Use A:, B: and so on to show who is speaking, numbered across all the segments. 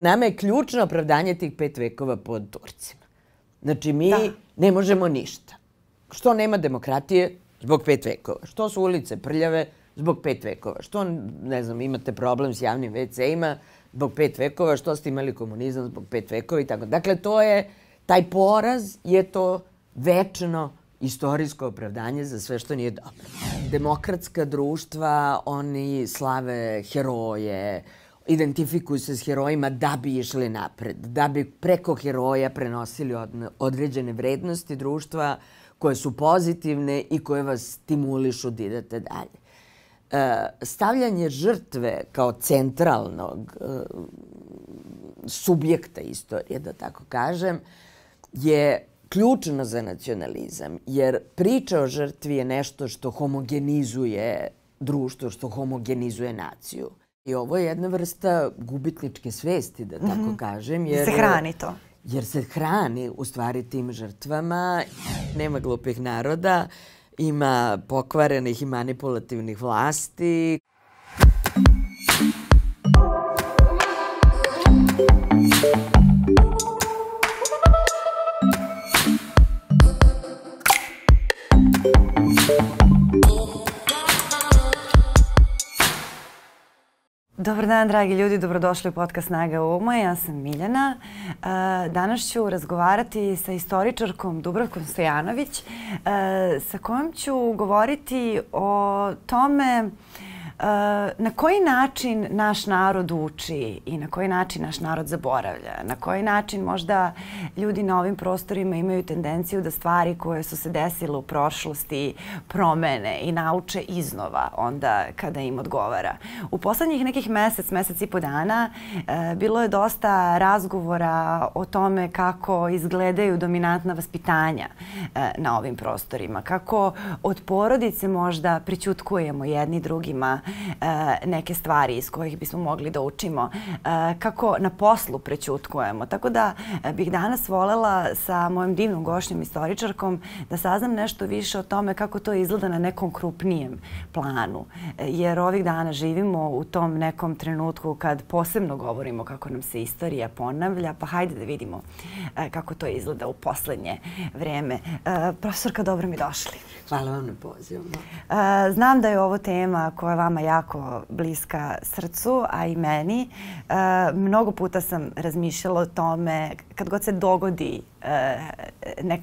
A: Nama je ključno opravdanje tih pet vekova pod Turcima. Znači, mi da. ne možemo ništa. Što nema demokratije? Zbog pet vekova. Što su ulice prljave? Zbog pet vekova. Što, ne znam, imate problem s javnim WC-ima? Zbog pet vekova. Što ste imali komunizam? Zbog pet vekova i tako. Dakle, to je, taj poraz je to večno istorijsko opravdanje za sve što nije dobro. Demokratska društva, oni slave heroje, identifikuju se s herojima da bi išli napred, da bi preko heroja prenosili određene vrednosti društva koje su pozitivne i koje vas stimulišu da idete dalje. E, stavljanje žrtve kao centralnog e, subjekta istorije, da tako kažem, je ključno za nacionalizam, jer priča o žrtvi je nešto što homogenizuje društvo, što homogenizuje naciju. I ovo je jedna vrsta gubitničke svesti, da tako mm -hmm. kažem. Da jer se hrani to. Jer se hrani u stvari tim žrtvama. Nema glupih naroda, ima pokvarenih i manipulativnih vlasti. Thank you.
B: Dobar dan, dragi ljudi. Dobrodošli u podcast Snaga uma. Ja sam Miljana. E, danas ću razgovarati sa istoričarkom Dubravkom Stojanović e, sa kojom ću govoriti o tome Eh, na koji način naš narod uči i na koji način naš narod zaboravlja? Na koji način možda ljudi na ovim prostorima imaju tendenciju da stvari koje su se desile u prošlosti promene i nauče iznova onda kada im odgovara? U poslednjih nekih mesec, mesec i po dana e, bilo je dosta razgovora o tome kako izgledaju dominantna vaspitanja e, na ovim prostorima, kako od porodice možda prićutkujemo jedni drugima E, neke stvari iz kojih bismo mogli da učimo, e, kako na poslu prećutkujemo. Tako da e, bih danas volela sa mojim divnom gošnjom istoričarkom da saznam nešto više o tome kako to izgleda na nekom krupnijem planu. Jer ovih dana živimo u tom nekom trenutku kad posebno govorimo kako nam se istorija ponavlja, pa hajde da vidimo kako to izgleda u poslednje vreme. Profesorka, dobro mi došli.
A: Hvala vam na pozivu.
B: Znam da je ovo tema koja je vama jako bliska srcu, a i meni. Mnogo puta sam razmišljala o tome kad god se dogodi e,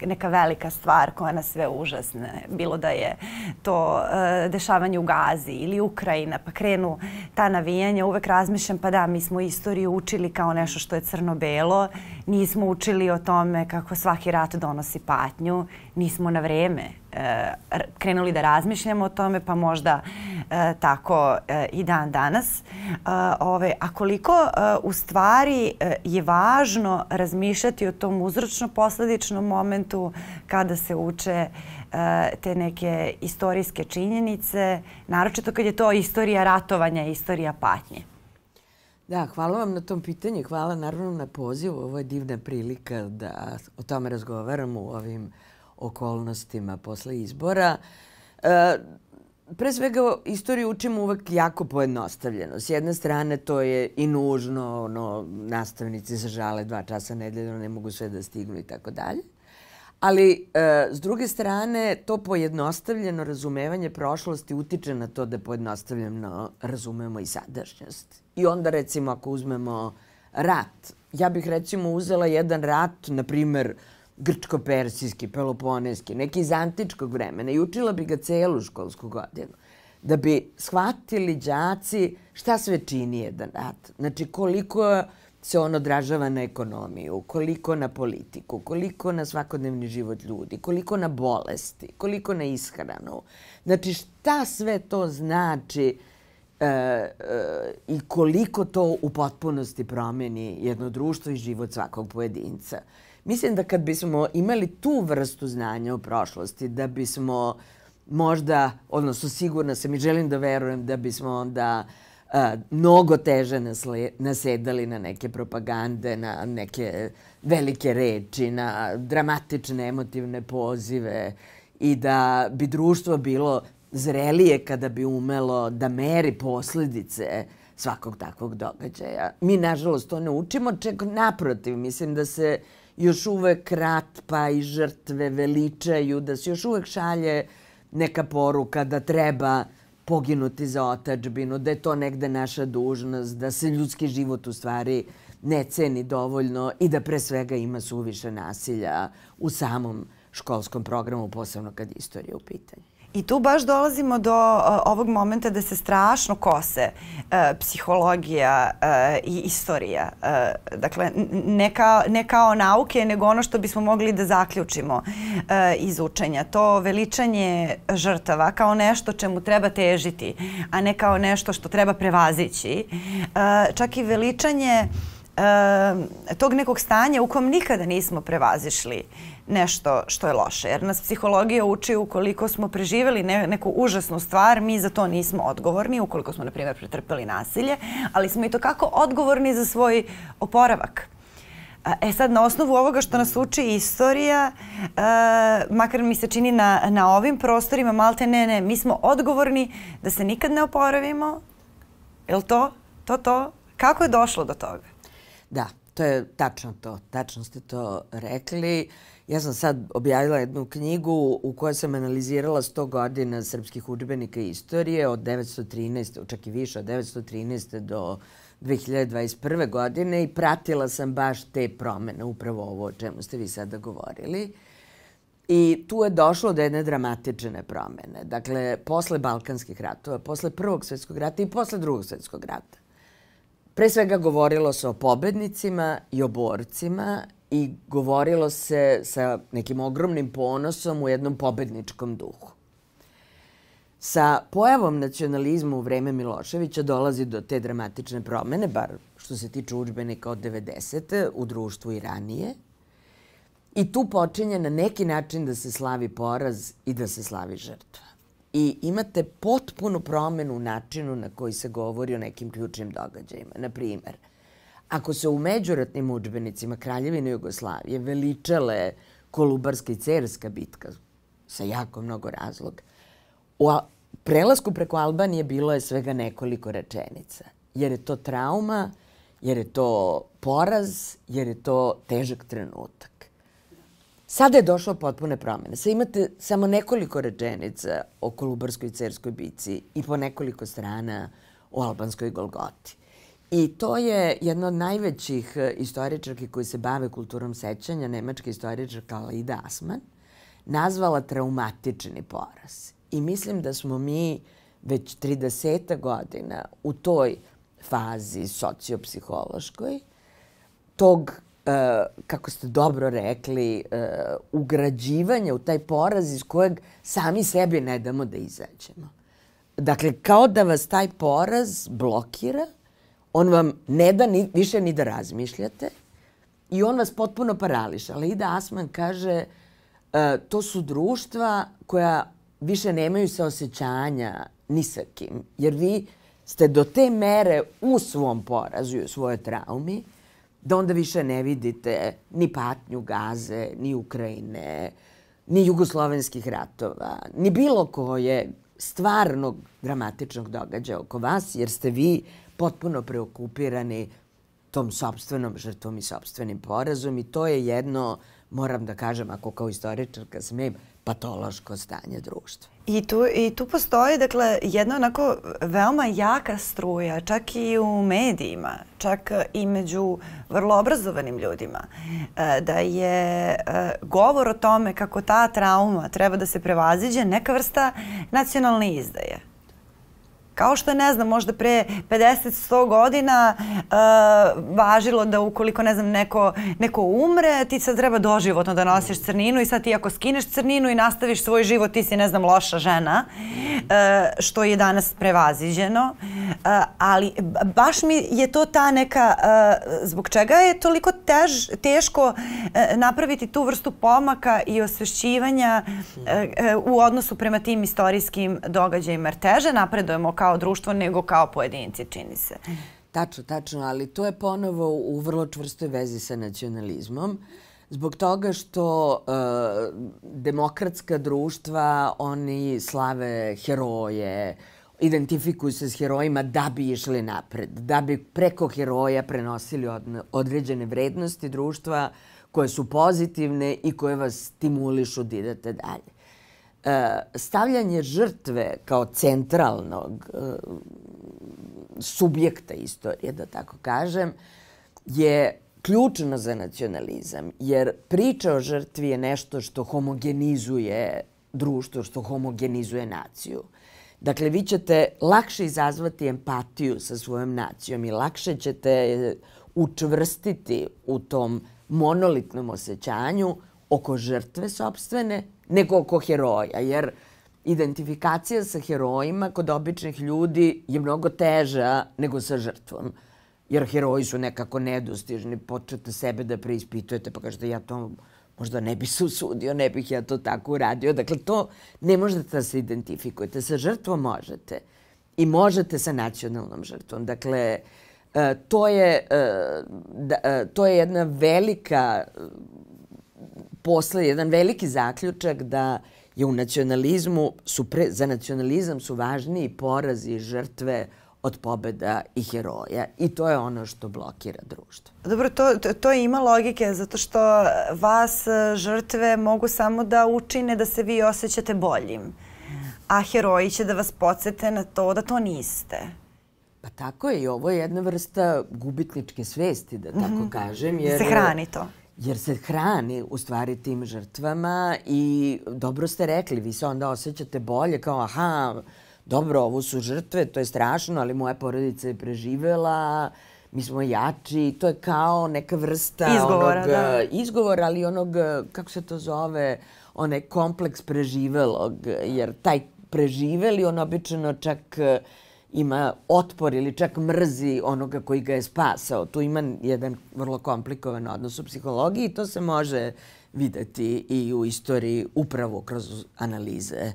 B: neka velika stvar koja nas sve užasne, bilo da je to e, dešavanje u Gazi ili Ukrajina, pa krenu ta navijanja, uvek razmišljam pa da, mi smo istoriju učili kao nešto što je crno-belo, nismo učili o tome kako svaki rat donosi patnju, nismo na vreme Eh, krenuli da razmišljamo o tome, pa možda eh, tako eh, i dan danas. Ove, a koliko u stvari je važno razmišljati o tom uzročno-posledičnom momentu kada se uče te neke istorijske činjenice, naročito kad je to istorija ratovanja, istorija patnje.
A: Da, hvala vam na tom pitanju. Hvala naravno na pozivu. Ovo je divna prilika da o tome razgovaramo u ovim okolnostima posle izbora. E, pre svega, istoriju učimo uvek jako pojednostavljeno. S jedne strane, to je i nužno, ono, nastavnici se žale dva časa nedeljno, ne mogu sve da stignu i tako dalje. Ali, e, s druge strane, to pojednostavljeno razumevanje prošlosti utiče na to da pojednostavljeno razumemo i sadašnjost. I onda, recimo, ako uzmemo rat, ja bih recimo uzela jedan rat, na primer, grčko-persijski, peloponeski, neki iz antičkog vremena i učila bi ga celu školsku godinu da bi shvatili đaci šta sve čini jedan rat. Znači koliko se on odražava na ekonomiju, koliko na politiku, koliko na svakodnevni život ljudi, koliko na bolesti, koliko na ishranu. Znači šta sve to znači e, e, i koliko to u potpunosti promeni jedno društvo i život svakog pojedinca. Mislim da kad bismo imali tu vrstu znanja u prošlosti, da bismo možda, odnosno sigurna sam i želim da verujem da bismo onda a, mnogo teže nasle, nasedali na neke propagande, na neke velike reči, na dramatične emotivne pozive i da bi društvo bilo zrelije kada bi umelo da meri posledice svakog takvog događaja. Mi, nažalost, to ne učimo, čak naprotiv. Mislim da se uh, još uvek rat pa i žrtve veličaju, da se još uvek šalje neka poruka da treba poginuti za otačbinu, da je to negde naša dužnost, da se ljudski život u stvari ne ceni dovoljno i da pre svega ima suviše nasilja u samom školskom programu, posebno kad istorija u pitanju.
B: I tu baš dolazimo do uh, ovog momenta da se strašno kose uh, psihologija uh, i istorija. Dakle, ne kao, ne kao nauke, nego ono što bismo mogli da zaključimo iz učenja. To veličanje žrtava kao nešto čemu treba težiti, a ne kao nešto što treba prevazići. Čak i veličanje tog nekog stanja u kom nikada nismo prevazišli nešto što je loše. Jer nas psihologija uči ukoliko smo preživjeli ne, neku užasnu stvar, mi za to nismo odgovorni, ukoliko smo, na primjer, pretrpeli nasilje, ali smo i to kako odgovorni za svoj oporavak. E sad, na osnovu ovoga što nas uči istorija, e, makar mi se čini na, na ovim prostorima, malte ne, ne, mi smo odgovorni da se nikad ne
A: oporavimo. Je to? To, to? Kako je došlo do toga? Da, to je tačno to. Tačno ste to rekli. Uh, Ja sam sad objavila jednu knjigu u kojoj sam analizirala 100 godina srpskih udžbenika istorije od 1913, čak i više, od 1913. do 2021. godine i pratila sam baš te promene, upravo ovo o čemu ste vi sada govorili. I tu je došlo do jedne dramatične promene. Dakle, posle Balkanskih ratova, posle Prvog svetskog rata i posle Drugog svetskog rata. Pre svega govorilo se o pobednicima i o borcima i govorilo se sa nekim ogromnim ponosom u jednom pobedničkom duhu. Sa pojavom nacionalizma u vreme Miloševića dolazi do te dramatične promene, bar što se tiče učbenika od 90. u društvu i ranije. I tu počinje na neki način da se slavi poraz i da se slavi žrtva. I imate potpunu promenu u načinu na koji se govori o nekim ključnim događajima. Na primer, Ako se u međuratnim učbenicima Kraljevine Jugoslavije veličale Kolubarska i Cerska bitka sa jako mnogo razloga, u prelasku preko Albanije bilo je svega nekoliko rečenica. Jer je to trauma, jer je to poraz, jer je to težak trenutak. Sada je došlo potpune promene. Sada imate samo nekoliko rečenica o Kolubarskoj i Cerskoj bici i po nekoliko strana o Albanskoj Golgoti. I to je jedna od najvećih e, istoričarki koji se bave kulturom sećanja, nemačka istoričarka Lida Asman, nazvala traumatični poraz. I mislim da smo mi već 30 godina u toj fazi sociopsihološkoj tog, e, kako ste dobro rekli, e, ugrađivanja u taj poraz iz kojeg sami sebi ne damo da izađemo. Dakle, kao da vas taj poraz blokira – on vam ne da ni, više ni da razmišljate i on vas potpuno parališa. Ali Ida Asman kaže, e, to su društva koja više nemaju se osjećanja ni sa kim. Jer vi ste do te mere u svom porazu i u svojoj traumi da onda više ne vidite ni patnju Gaze, ni Ukrajine, ni jugoslovenskih ratova, ni bilo koje stvarnog dramatičnog događaja oko vas, jer ste vi potpuno preokupirani tom sobstvenom žrtvom i sobstvenim porazom i to je jedno, moram da kažem, ako kao istoričarka smem, patološko stanje društva.
B: I tu, I tu postoji dakle, jedna onako veoma jaka struja, čak i u medijima, čak i među vrlo obrazovanim ljudima, e, da je e, govor o tome kako ta trauma treba da se prevaziđe neka vrsta nacionalne izdaje. Kao što je, ne znam, možda pre 50-100 godina uh, važilo da ukoliko, ne znam, neko, neko umre, ti sad treba doživotno da nosiš crninu i sad ti ako skineš crninu i nastaviš svoj život, ti si, ne znam, loša žena, uh, što je danas prevaziđeno. Uh, ali baš mi je to ta neka, zbog čega je toliko tež, teško napraviti tu vrstu pomaka i osvešćivanja u odnosu prema tim istorijskim događajima. Jer teže napredujemo kao kao društvo nego kao pojedinci, čini se.
A: Tačno, tačno, ali to je ponovo u vrlo čvrstoj vezi sa nacionalizmom zbog toga što e, demokratska društva oni slave heroje, identifikuju se s herojima da bi išli napred, da bi preko heroja prenosili od, određene vrednosti društva koje su pozitivne i koje vas stimulišu da idete dalje. E, stavljanje žrtve kao centralnog e, subjekta istorije, da tako kažem, je ključno za nacionalizam, jer priča o žrtvi je nešto što homogenizuje društvo, što homogenizuje naciju. Dakle, vi ćete lakše izazvati empatiju sa svojom nacijom i lakše ćete učvrstiti u tom monolitnom osjećanju oko žrtve sobstvene nego oko heroja, jer identifikacija sa herojima kod običnih ljudi je mnogo teža nego sa žrtvom. Jer heroji su nekako nedostižni, počete sebe da preispitujete pa kažete ja to možda ne bi se usudio, ne bih ja to tako uradio. Dakle, to ne možete da se identifikujete. Sa žrtvom možete. I možete sa nacionalnom žrtvom. Dakle, e, to je, e, da, e, to je jedna velika posle jedan veliki zaključak da je u nacionalizmu, su pre, za nacionalizam su važniji porazi i žrtve od pobeda i heroja. I to je ono što blokira društvo.
B: Dobro, to, to, to ima logike, zato što vas e, žrtve mogu samo da učine da se vi osjećate boljim. A heroji će da vas podsete na to da to
A: niste. Pa tako je i ovo je jedna vrsta gubitničke svesti, da tako mm -hmm. kažem. Da jer, se hrani to jer se hrani u stvari tim žrtvama i dobro ste rekli, vi se onda osjećate bolje kao aha, dobro, ovo su žrtve, to je strašno, ali moja porodica je preživela, mi smo jači, to je kao neka vrsta izgovora, onog, da. izgovora ali onog, kako se to zove, onaj kompleks preživelog, jer taj preživeli on obično čak uh, ima otpor ili čak mrzi onoga koji ga je spasao. Tu ima jedan vrlo komplikovan odnos u psihologiji i to se može videti i u istoriji upravo kroz analize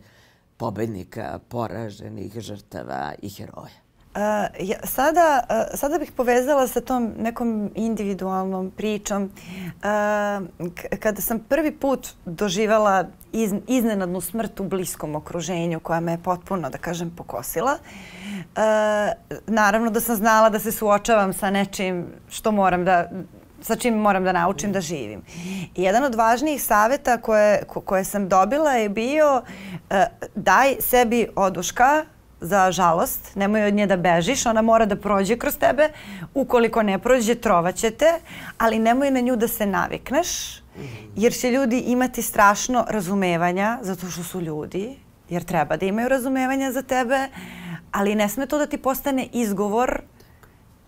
A: pobednika, poraženih, žrtava i heroja
B: ja, sada, sada bih povezala sa tom nekom individualnom pričom. kada sam prvi put doživala iz, iznenadnu smrt u bliskom okruženju koja me je potpuno, da kažem, pokosila, uh, naravno da sam znala da se suočavam sa nečim što moram da sa čim moram da naučim da živim. I jedan od važnijih saveta koje, ko, koje sam dobila je bio daj sebi oduška za žalost, nemoj od nje da bežiš, ona mora da prođe kroz tebe, ukoliko ne prođe trovaće te, ali nemoj na nju da se navikneš, jer će ljudi imati strašno razumevanja zato što su ljudi, jer treba da imaju razumevanja za tebe, ali ne sme to da ti postane izgovor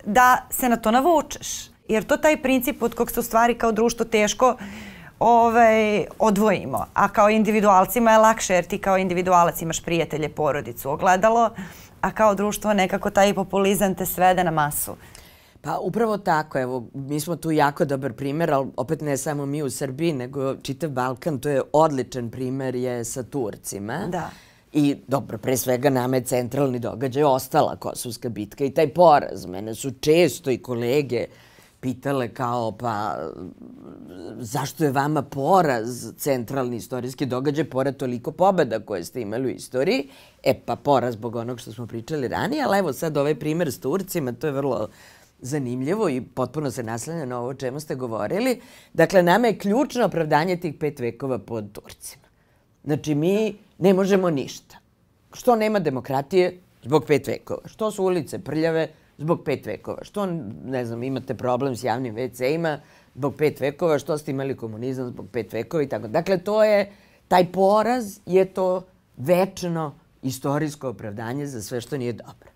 B: da se na to navučeš. Jer to taj princip od kog se u stvari kao društvo teško uh, ovaj, odvojimo. A kao individualcima je lakše jer ti kao individualac imaš prijatelje, porodicu, ogledalo, a kao društvo nekako taj populizam te svede na masu.
A: Pa upravo tako, evo, mi smo tu jako dobar primer, ali opet ne samo mi u Srbiji, nego čitav Balkan, to je odličan primer je sa Turcima. Da. I dobro, pre svega nama je centralni događaj ostala kosovska bitka i taj poraz. Mene su često i kolege uh, pitale kao pa zašto je vama poraz centralni istorijski događaj pored toliko pobeda koje ste imali u istoriji? E pa poraz zbog onog što smo pričali ranije, ali evo sad ovaj primer s Turcima, to je vrlo zanimljivo i potpuno se naslanja na ovo o čemu ste govorili. Dakle, nama je ključno opravdanje tih pet vekova pod Turcima. Znači, mi ne možemo ništa. Što nema demokratije? Zbog pet vekova. Što su ulice prljave? zbog pet vekova. Što, ne znam, imate problem s javnim WC-ima zbog pet vekova, što ste imali komunizam zbog pet vekova i tako. Dakle, to je, taj poraz je to večno istorijsko opravdanje za sve što nije dobro.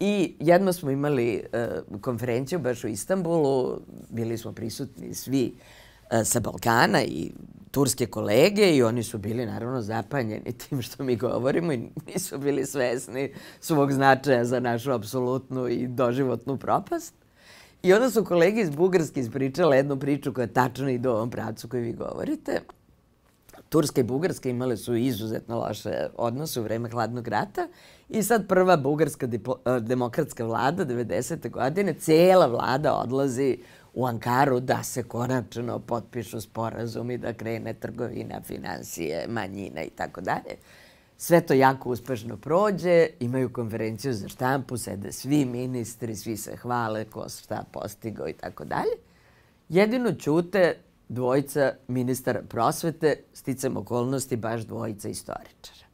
A: I jedno smo imali e, konferenciju baš u Istanbulu, bili smo prisutni svi e, sa Balkana i turske kolege i oni su bili naravno zapanjeni tim što mi govorimo i nisu bili svesni svog značaja za našu apsolutnu i doživotnu propast. I onda su kolege iz Bugarske ispričale jednu priču koja tačno ide u ovom pracu koju vi govorite. Turska i Bugarska imale su izuzetno loše odnose u vreme hladnog rata i sad prva bugarska eh, demokratska vlada 90. godine, cela vlada odlazi u Ankaru da se konačno potpišu sporazum i da krene trgovina, financije, manjina i tako dalje. Sve to jako uspešno prođe, imaju konferenciju za štampu, sede svi ministri, svi se hvale ko šta postigao i tako dalje. Jedino ćute dvojica ministara prosvete, sticam okolnosti, baš dvojica istoričara.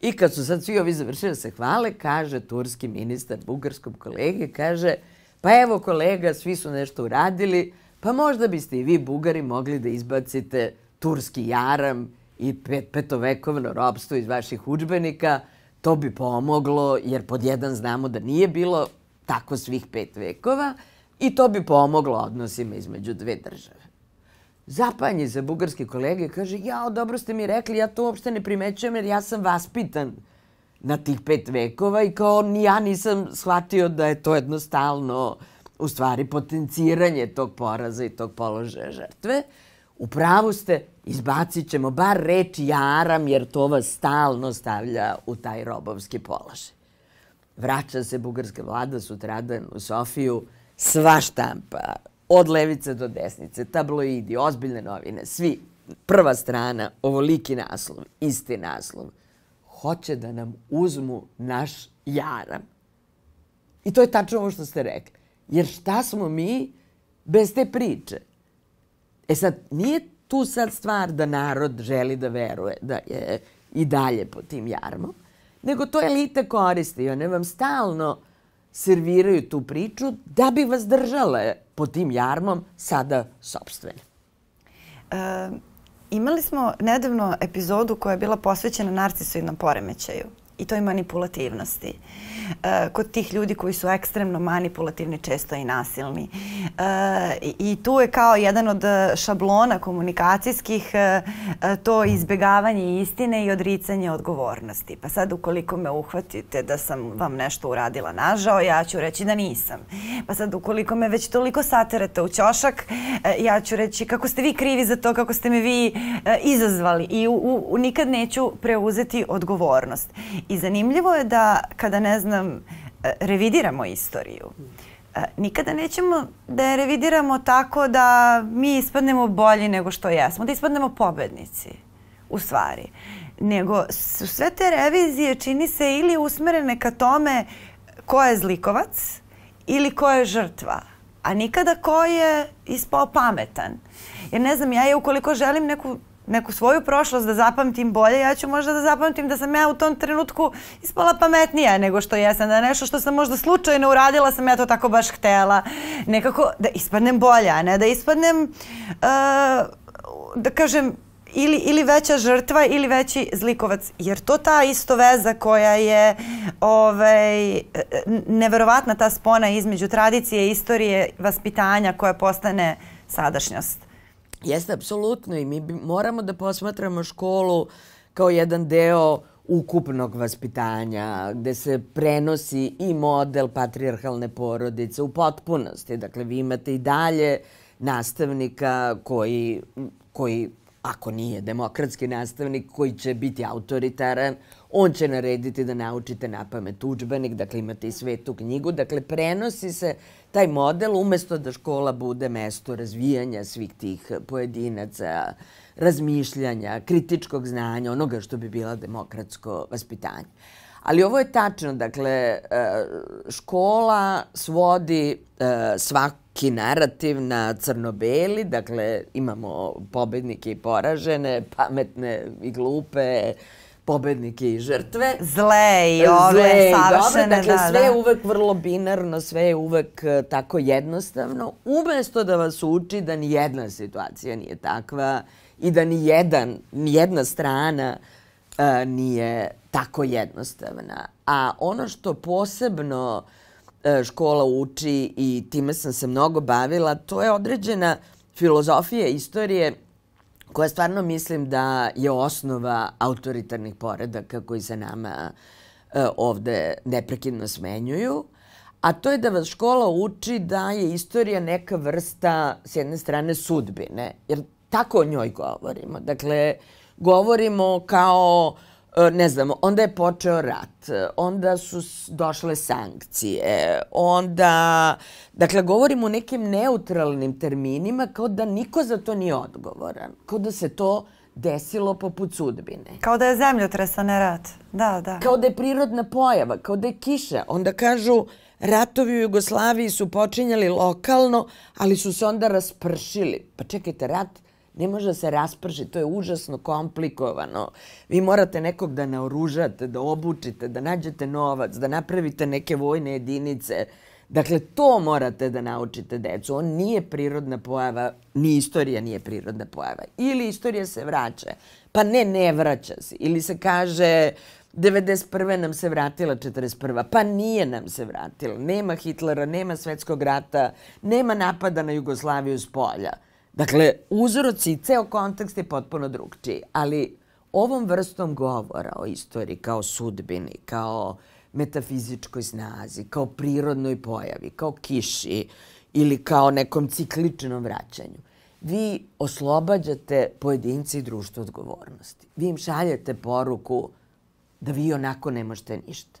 A: I kad su sad svi ovi završili da se hvale, kaže turski ministar bugarskom kolege, kaže – pa evo kolega, svi su nešto uradili, pa možda biste i vi Bugari mogli da izbacite turski jaram i pet, petovekovno robstvo iz vaših učbenika, to bi pomoglo, jer pod jedan znamo da nije bilo tako svih pet vekova i to bi pomoglo odnosima između dve države. Zapanji za bugarske kolege kaže, jao, dobro ste mi rekli, ja to uopšte ne primećujem jer ja sam vaspitan na tih pet vekova i kao ja nisam shvatio da je to jednostavno u stvari potenciranje tog poraza i tog položaja žrtve. U pravu ste, izbacit ćemo bar reč jaram jer to vas stalno stavlja u taj robovski položaj. Vraća se bugarska vlada sutradan u Sofiju, sva štampa, od levice do desnice, tabloidi, ozbiljne novine, svi. Prva strana, ovoliki naslov, isti naslov – hoće da nam uzmu naš jaram. I to je tačno ovo što ste rekli. Jer šta smo mi bez te priče? E sad, nije tu sad stvar da narod želi da veruje da je i dalje pod tim jarmom, nego to elite koristi. One vam stalno serviraju tu priču da bi vas držale pod tim jarmom sada sobstvene.
B: Um e, Imali smo nedavno epizodu koja je bila posvećena narcisoidnom poremećaju i toj manipulativnosti. Uh, Eh, kod tih ljudi koji su ekstremno manipulativni, često i nasilni. E, I tu je kao jedan od eh, šablona komunikacijskih to izbegavanje istine i odricanje odgovornosti. Pa sad ukoliko me uhvatite da sam vam nešto uradila nažao, ja ću reći da nisam. Pa sad ukoliko me već toliko saterate u ćošak, ja ću reći kako ste vi krivi za to, kako ste me vi izazvali i u, u, nikad neću preuzeti odgovornost. I zanimljivo je da kada ne znam znam, e, revidiramo istoriju. Mm. E, nikada nećemo da je revidiramo tako da mi ispadnemo bolji nego što jesmo, da ispadnemo pobednici u stvari. Nego su sve te revizije čini se ili usmerene ka tome ko je zlikovac ili ko je žrtva, a nikada ko je ispao pametan. Jer ne znam, ja je ukoliko želim neku neku svoju prošlost da zapamtim bolje, ja ću možda da zapamtim da sam ja u tom trenutku ispala pametnija nego što jesam, da nešto što sam možda slučajno uradila sam ja to tako baš htela. Nekako da ispadnem bolja, a ne da ispadnem, uh, da kažem, ili, ili veća žrtva ili veći zlikovac. Jer to ta isto veza koja je ovaj, neverovatna ta spona između tradicije, istorije, vaspitanja koja postane sadašnjost.
A: Jeste, apsolutno i mi moramo da posmatramo školu kao jedan deo ukupnog vaspitanja, gde se prenosi i model patrijarhalne porodice u potpunosti. Dakle, vi imate i dalje nastavnika koji, koji ako nije demokratski nastavnik, koji će biti autoritaran, on će narediti da naučite na pamet učbenik, dakle imate i svetu knjigu, dakle prenosi se taj model umesto da škola bude mesto razvijanja svih tih pojedinaca, razmišljanja, kritičkog znanja, onoga što bi bila demokratsko vaspitanje. Ali ovo je tačno, dakle, e, škola svodi e, svaki narativ na crno-beli, dakle, imamo pobednike i poražene, pametne i glupe, pobednike i žrtve.
B: Zle i ove savršene. Dobre. Dakle, da, sve da. je
A: uvek vrlo binarno, sve je uvek e, tako jednostavno. Umesto da vas uči da ni jedna situacija nije takva i da ni jedan, ni jedna strana e, nije tako jednostavna. A ono što posebno e, škola uči i time sam se mnogo bavila, to je određena filozofija istorije koja stvarno mislim da je osnova autoritarnih poredaka koji se nama e, ovde neprekidno smenjuju, a to je da vas škola uči da je istorija neka vrsta, s jedne strane, sudbine, jer tako o njoj govorimo. Dakle, govorimo kao uh, E, ne znam, onda je počeo rat, e, onda su došle sankcije, onda, dakle, govorimo o nekim neutralnim terminima kao da niko za to nije odgovoran, kao da se to desilo poput sudbine. Kao da je zemljotres, a ne rat. Da, da. Kao da je prirodna pojava, kao da je kiša. Onda kažu, ratovi u Jugoslaviji su počinjali lokalno, ali su se onda raspršili. Pa čekajte, rat Ne može da se rasprši, to je užasno komplikovano. Vi morate nekog da naoružate, da obučite, da nađete novac, da napravite neke vojne jedinice. Dakle, to morate da naučite decu. On nije prirodna pojava, ni istorija nije prirodna pojava. Ili istorija se vraća, pa ne, ne vraća se. Ili se kaže, 91. nam se vratila 41. Pa nije nam se vratila. Nema Hitlera, nema svetskog rata, nema napada na Jugoslaviju s polja. Dakle, uzroci i ceo kontekst je potpuno drugčiji, ali ovom vrstom govora o istoriji kao sudbini, kao metafizičkoj snazi, kao prirodnoj pojavi, kao kiši ili kao nekom cikličnom vraćanju, vi oslobađate pojedinci i društvo odgovornosti. Vi im šaljete poruku da vi onako ne možete ništa.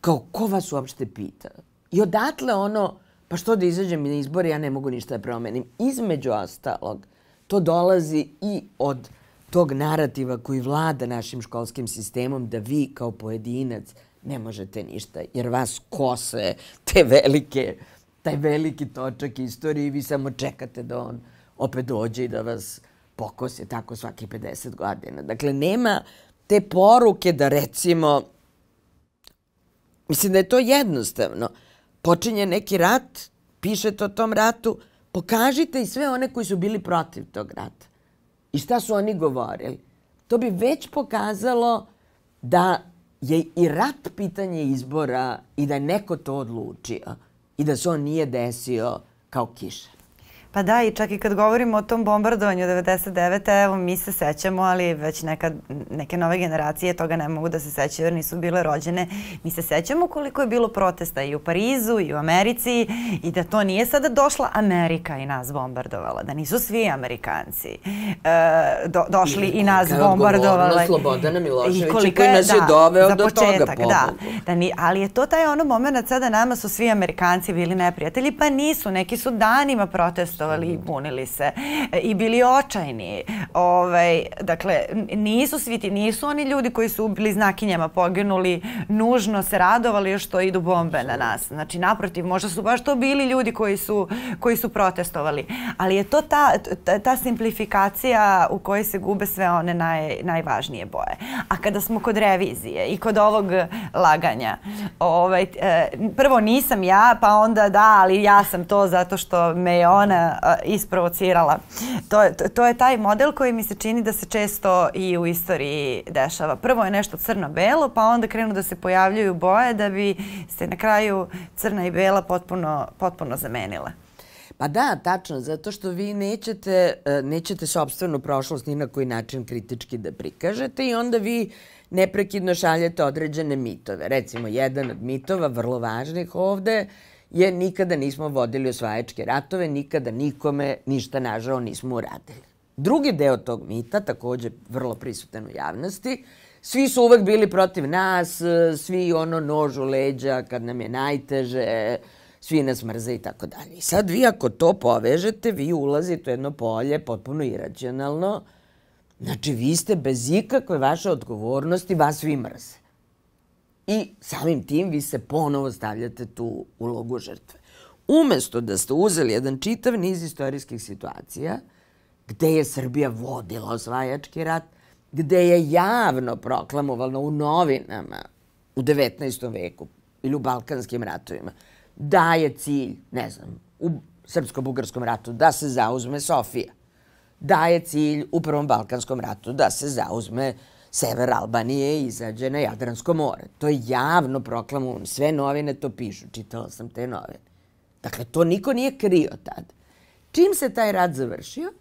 A: Kao ko vas uopšte pita? I odatle ono Pa što da izađem na izbore, ja ne mogu ništa da promenim. Između ostalog, to dolazi i od tog narativa koji vlada našim školskim sistemom da vi kao pojedinac ne možete ništa, jer vas kose te velike, taj veliki točak istorije i vi samo čekate da on opet dođe i da vas pokose tako svaki 50 godina. Dakle, nema te poruke da recimo, mislim da je to jednostavno, počinje neki rat, pišete o tom ratu, pokažite i sve one koji su bili protiv tog rata. I šta su oni govorili? To bi već pokazalo da je i rat pitanje izbora i da je neko to odlučio i da se on nije desio kao kiša.
B: Pa da, i čak i kad govorimo o tom bombardovanju 99. evo mi se sećamo, ali već neka, neke nove generacije toga ne mogu da se sećaju jer nisu bile rođene. Mi se sećamo koliko je bilo protesta i u Parizu i u Americi i da to nije sada došla Amerika i nas bombardovala, da nisu svi Amerikanci e, do, došli i, i nas bombardovala. I Slobodana
A: Miloševića koji nas je da, doveo do početak, toga pobogu. Da,
B: da ni, ali je to taj ono moment sada nama su svi Amerikanci bili neprijatelji, pa nisu, neki su danima protestovali protestovali i bunili se e, i bili očajni. Ovaj, dakle, nisu svi ti, nisu oni ljudi koji su bili znakinjama poginuli, nužno se radovali što idu bombe na nas. Znači, naprotiv, možda su baš to bili ljudi koji su, koji su protestovali. Ali je to ta, ta, ta simplifikacija u kojoj se gube sve one naj, najvažnije boje. A kada smo kod revizije i kod ovog laganja, ovaj, e, prvo nisam ja, pa onda da, ali ja sam to zato što me je ona isprovocirala. To, to, to je taj model koji mi se čini da se često i u istoriji dešava. Prvo je nešto crno-belo, pa onda krenu da se pojavljuju boje da bi
A: se na kraju crna i bela potpuno, potpuno zamenila. Pa da, tačno, zato što vi nećete, e, nećete sobstvenu prošlost ni na koji način kritički da prikažete i onda vi neprekidno šaljete određene mitove. Recimo, jedan od mitova, vrlo važnih ovde, je jer nikada nismo vodili osvajačke ratove, nikada nikome ništa nažao nismo uradili. Drugi deo tog mita, takođe vrlo prisutan u javnosti, svi su uvek bili protiv nas, svi ono nožu leđa kad nam je najteže, svi nas mrze i tako dalje. I sad vi ako to povežete, vi ulazite u jedno polje potpuno iracionalno, znači vi ste bez ikakve vaše odgovornosti, vas svi mrze i samim tim vi se ponovo stavljate tu ulogu žrtve. Umesto da ste uzeli jedan čitav niz istorijskih situacija gde je Srbija vodila osvajački rat, gde je javno proklamovala u novinama u 19. veku ili u balkanskim ratovima da je cilj, ne znam, u srpsko-bugarskom ratu da se zauzme Sofija, da je cilj u Prvom Balkanskom ratu da se zauzme Sofija, sever Albanije izađe na Jadransko more. To je javno proklamovano. Sve novine to pišu. Čitala sam te novine. Dakle, to niko nije krio tad. Čim se taj rad završio,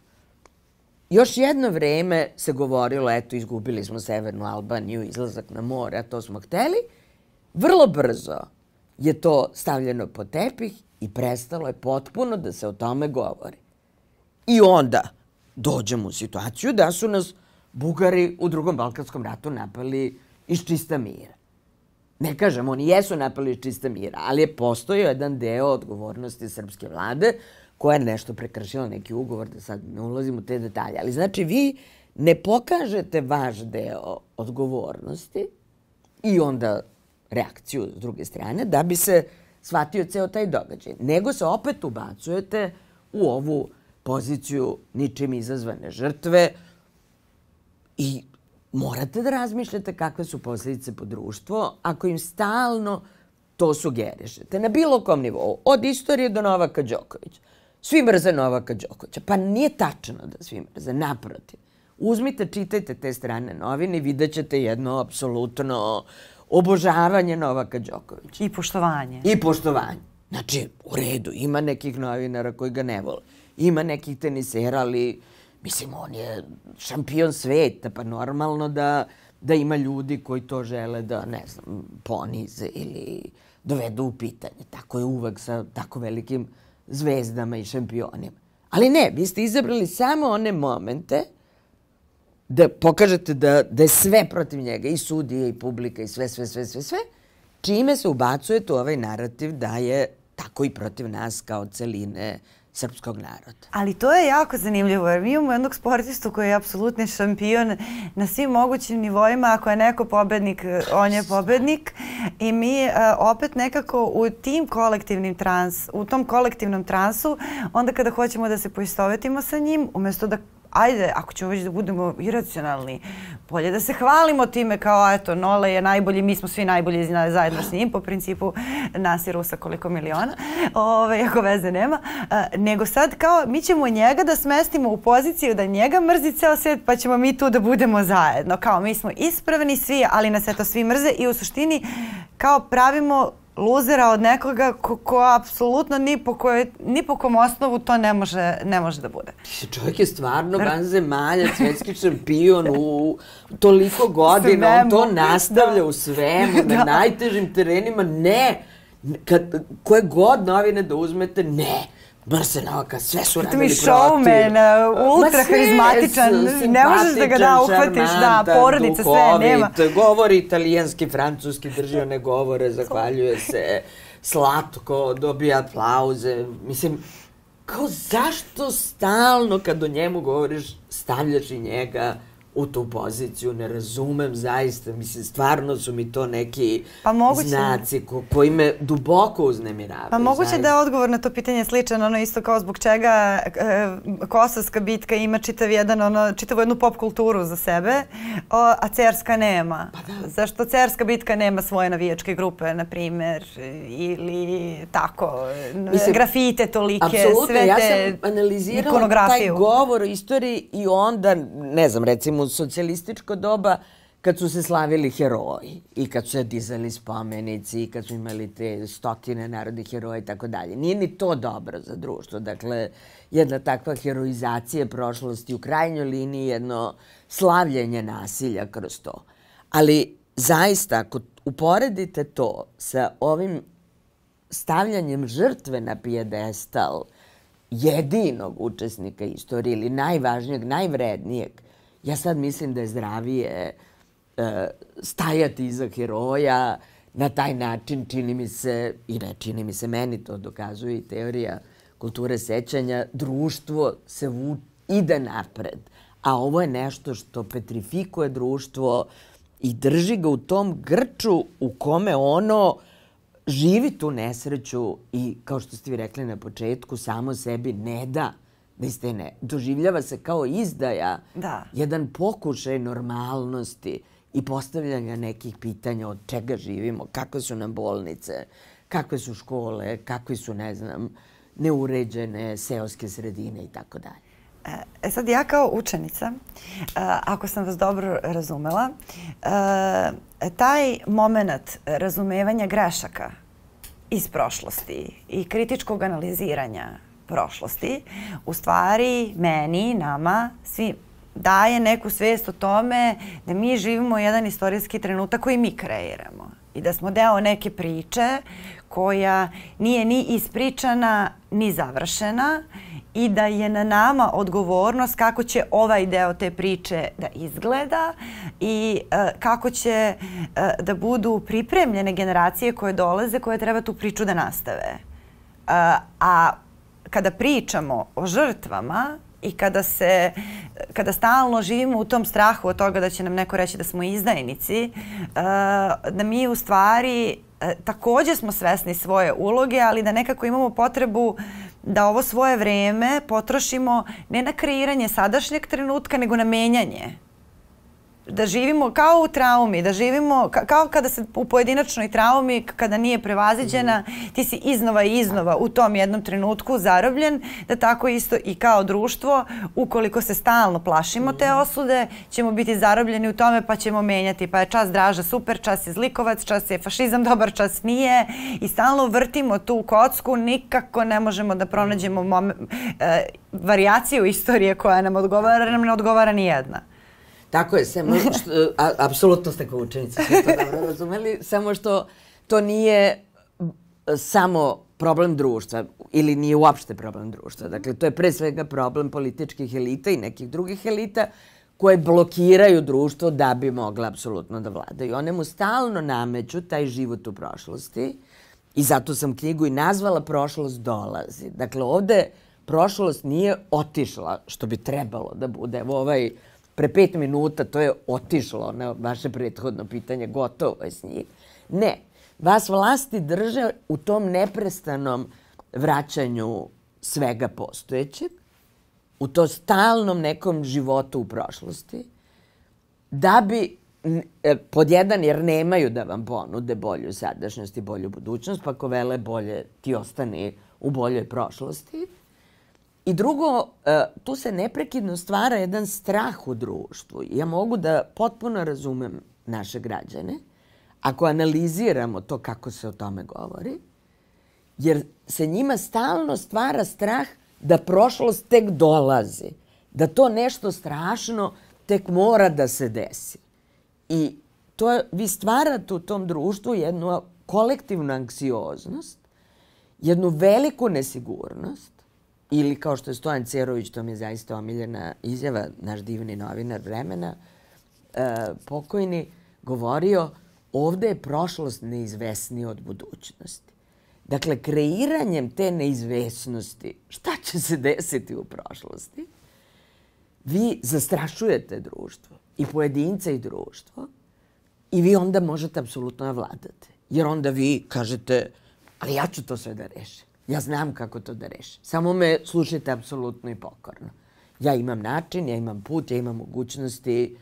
A: još jedno vreme se govorilo, eto, izgubili smo Severnu Albaniju, izlazak na more, a to smo hteli. Vrlo brzo je to stavljeno po tepih i prestalo je potpuno da se o tome govori. I onda dođemo u situaciju da su nas Bugari u drugom Balkanskom ratu napali iz čista mira. Ne kažem, oni jesu napali iz čista mira, ali je postojao jedan deo odgovornosti srpske vlade koja je nešto prekršila neki ugovor, da sad ne ulazim u te detalje. Ali znači vi ne pokažete vaš deo odgovornosti i onda reakciju s druge strane da bi se shvatio ceo taj događaj. Nego se opet ubacujete u ovu poziciju ničim izazvane žrtve, I morate da razmišljate kakve su posljedice po društvo ako im stalno to sugerišete. Na bilo kom nivou. Od istorije do Novaka Đokovića. Svi mrze Novaka Đokovića. Pa nije tačno da svi mrze. Naprotiv. Uzmite, čitajte te strane novine i vidjet ćete jedno apsolutno obožavanje Novaka Đokovića. I poštovanje. I poštovanje. Znači, u redu, ima nekih novinara koji ga ne vole. Ima nekih tenisera, ali Mislim, on je šampion sveta, pa normalno da, da ima ljudi koji to žele da, ne znam, ponize ili dovedu u pitanje. Tako je uvek sa tako velikim zvezdama i šampionima. Ali ne, vi ste izabrali samo one momente da pokažete da, da je sve protiv njega, i sudije, i publika, i sve, sve, sve, sve, sve, čime se ubacuje u ovaj narativ da je tako i protiv nas kao celine srpskog naroda.
B: Ali to je jako zanimljivo jer mi imamo jednog sportistu koji je apsolutni šampion na svim mogućim nivoima. Ako je neko pobednik, on je pobednik. I mi uh, opet nekako u tim kolektivnim trans, u tom kolektivnom transu, onda kada hoćemo da se poistovetimo sa njim, umesto da ajde, ako ćemo već da budemo iracionalni, bolje da se hvalimo time kao, eto, Nole je najbolji, mi smo svi najbolji zajedno s njim, po principu nas i Rusa koliko miliona, ove, ovaj, ako veze nema, a, nego sad kao mi ćemo njega da smestimo u poziciju da njega mrzi ceo svet, pa ćemo mi tu da budemo zajedno. Kao mi smo ispravni svi, ali nas eto svi mrze i u suštini kao pravimo luzera od nekoga ko, ko apsolutno ni po, kojoj, ni po kom osnovu to ne može, ne
A: može da bude. Čovjek je stvarno van zemalja, svetski šampion u toliko godina, svemu, on to da. nastavlja da. u svemu, da. najtežim terenima, ne, kad, koje god novine da uzmete, ne Brsena oka, sve su radili protiv. Ti mi showman, ultra harizmatičan, ne možeš da ga da uhvatiš, da, porodica, duhovit, sve, nema. Govori italijanski, francuski, drži one govore, zahvaljuje se, slatko, dobija aplauze, mislim, kao zašto stalno kad o njemu govoriš, stavljaš i njega, u tu poziciju, ne razumem zaista, mislim, stvarno su mi to neki pa moguće, znaci ko, koji me duboko uznemiravaju. Pa moguće zaista. da je
B: odgovor na to pitanje sličan, ono isto kao zbog čega e, kosovska bitka ima čitav jedan, ono, čitavu jednu pop kulturu za sebe, o, a cerska nema. Pa da. Zašto cerska bitka nema svoje navijačke grupe, na primer, ili tako, mislim, grafite tolike, sve te ja sam
A: analizirala taj govor o istoriji i onda, ne znam, recimo u socijalističko doba kad su se slavili heroji i kad su se dizali spomenici i kad su imali te stotine narodnih heroja i tako dalje. Nije ni to dobro za društvo. Dakle, jedna takva heroizacija prošlosti u krajnjoj liniji jedno slavljenje nasilja kroz to. Ali zaista, ako uporedite to sa ovim stavljanjem žrtve na pijedestal jedinog učesnika istorije ili najvažnijeg, najvrednijeg, Ja sad mislim da je zdravije e, stajati iza heroja na taj način, čini mi se, i ne čini mi se, meni to dokazuje i teorija kulture sećanja, društvo se vu, ide napred. A ovo je nešto što petrifikuje društvo i drži ga u tom grču u kome ono živi tu nesreću i, kao što ste vi rekli na početku, samo sebi ne da da istine, doživljava se kao izdaja, da. jedan pokušaj normalnosti i postavljanja nekih pitanja od čega živimo, kakve su nam bolnice, kakve su škole, kakve su, ne znam, neuređene seoske sredine i tako dalje. E, e sad ja kao učenica, e, ako sam vas dobro razumela,
B: e, taj moment razumevanja grešaka iz prošlosti i kritičkog analiziranja prošlosti, u stvari meni, nama, svi daje neku svest o tome da mi živimo jedan istorijski trenutak koji mi kreiramo i da smo deo neke priče koja nije ni ispričana ni završena i da je na nama odgovornost kako će ovaj deo te priče da izgleda i e, kako će e, da budu pripremljene generacije koje dolaze koje treba tu priču da nastave. E, a kada pričamo o žrtvama i kada se kada stalno živimo u tom strahu od toga da će nam neko reći da smo izdajnici, eh, da mi u stvari eh, takođe smo svesni svoje uloge, ali da nekako imamo potrebu da ovo svoje vreme potrošimo ne na kreiranje sadašnjeg trenutka, nego na menjanje da živimo kao u traumi, da živimo ka, kao kada se u pojedinačnoj traumi, kada nije prevaziđena, mhm. ti si iznova i iznova u tom jednom trenutku zarobljen, da tako isto i kao društvo, ukoliko se stalno plašimo te mhm. osude, ćemo biti zarobljeni u tome pa ćemo menjati. Pa je čas draža super, čas je zlikovac, čas je fašizam dobar, čas nije i stalno vrtimo tu kocku, nikako ne možemo da pronađemo momen, e, variaciju istorije koja nam odgovara, nam ne odgovara ni jedna.
A: Tako je, samo što, a, apsolutno ste kao učenica, sve to dobro razumeli, samo što to nije samo problem društva ili nije uopšte problem društva. Dakle, to je pre svega problem političkih elita i nekih drugih elita koje blokiraju društvo da bi mogla apsolutno da vladaju. One mu stalno nameću taj život u prošlosti i zato sam knjigu i nazvala Prošlost dolazi. Dakle, ovde prošlost nije otišla, što bi trebalo da bude. Evo ovaj pre pet minuta, to je otišlo na vaše prethodno pitanje, gotovo je s njim. Ne, vas vlasti drže u tom neprestanom vraćanju svega postojećeg, u to stalnom nekom životu u prošlosti, da bi e, pod jedan, jer nemaju da vam ponude bolju sadašnjost i bolju budućnost, pa ako vele bolje ti ostane u boljoj prošlosti, I drugo, e, tu se neprekidno stvara jedan strah u društvu. Ja mogu da potpuno razumem naše građane, ako analiziramo to kako se o tome govori, jer se njima stalno stvara strah da prošlost tek dolazi, da to nešto strašno tek mora da se desi. I to je, vi stvarate u tom društvu jednu kolektivnu anksioznost, jednu veliku nesigurnost, Ili kao što je Stojan Cerović, to mi je zaista omiljena izjava, naš divni novinar vremena, e, pokojni, govorio ovde je prošlost neizvesnija od budućnosti. Dakle, kreiranjem te neizvesnosti, šta će se desiti u prošlosti, vi zastrašujete društvo, i pojedinca i društvo, i vi onda možete apsolutno ovladati. Da Jer onda vi kažete, ali ja ću to sve da rešim. Ja znam kako to da rešim. Samo me slušajte apsolutno i pokorno. Ja imam način, ja imam put, ja imam mogućnosti,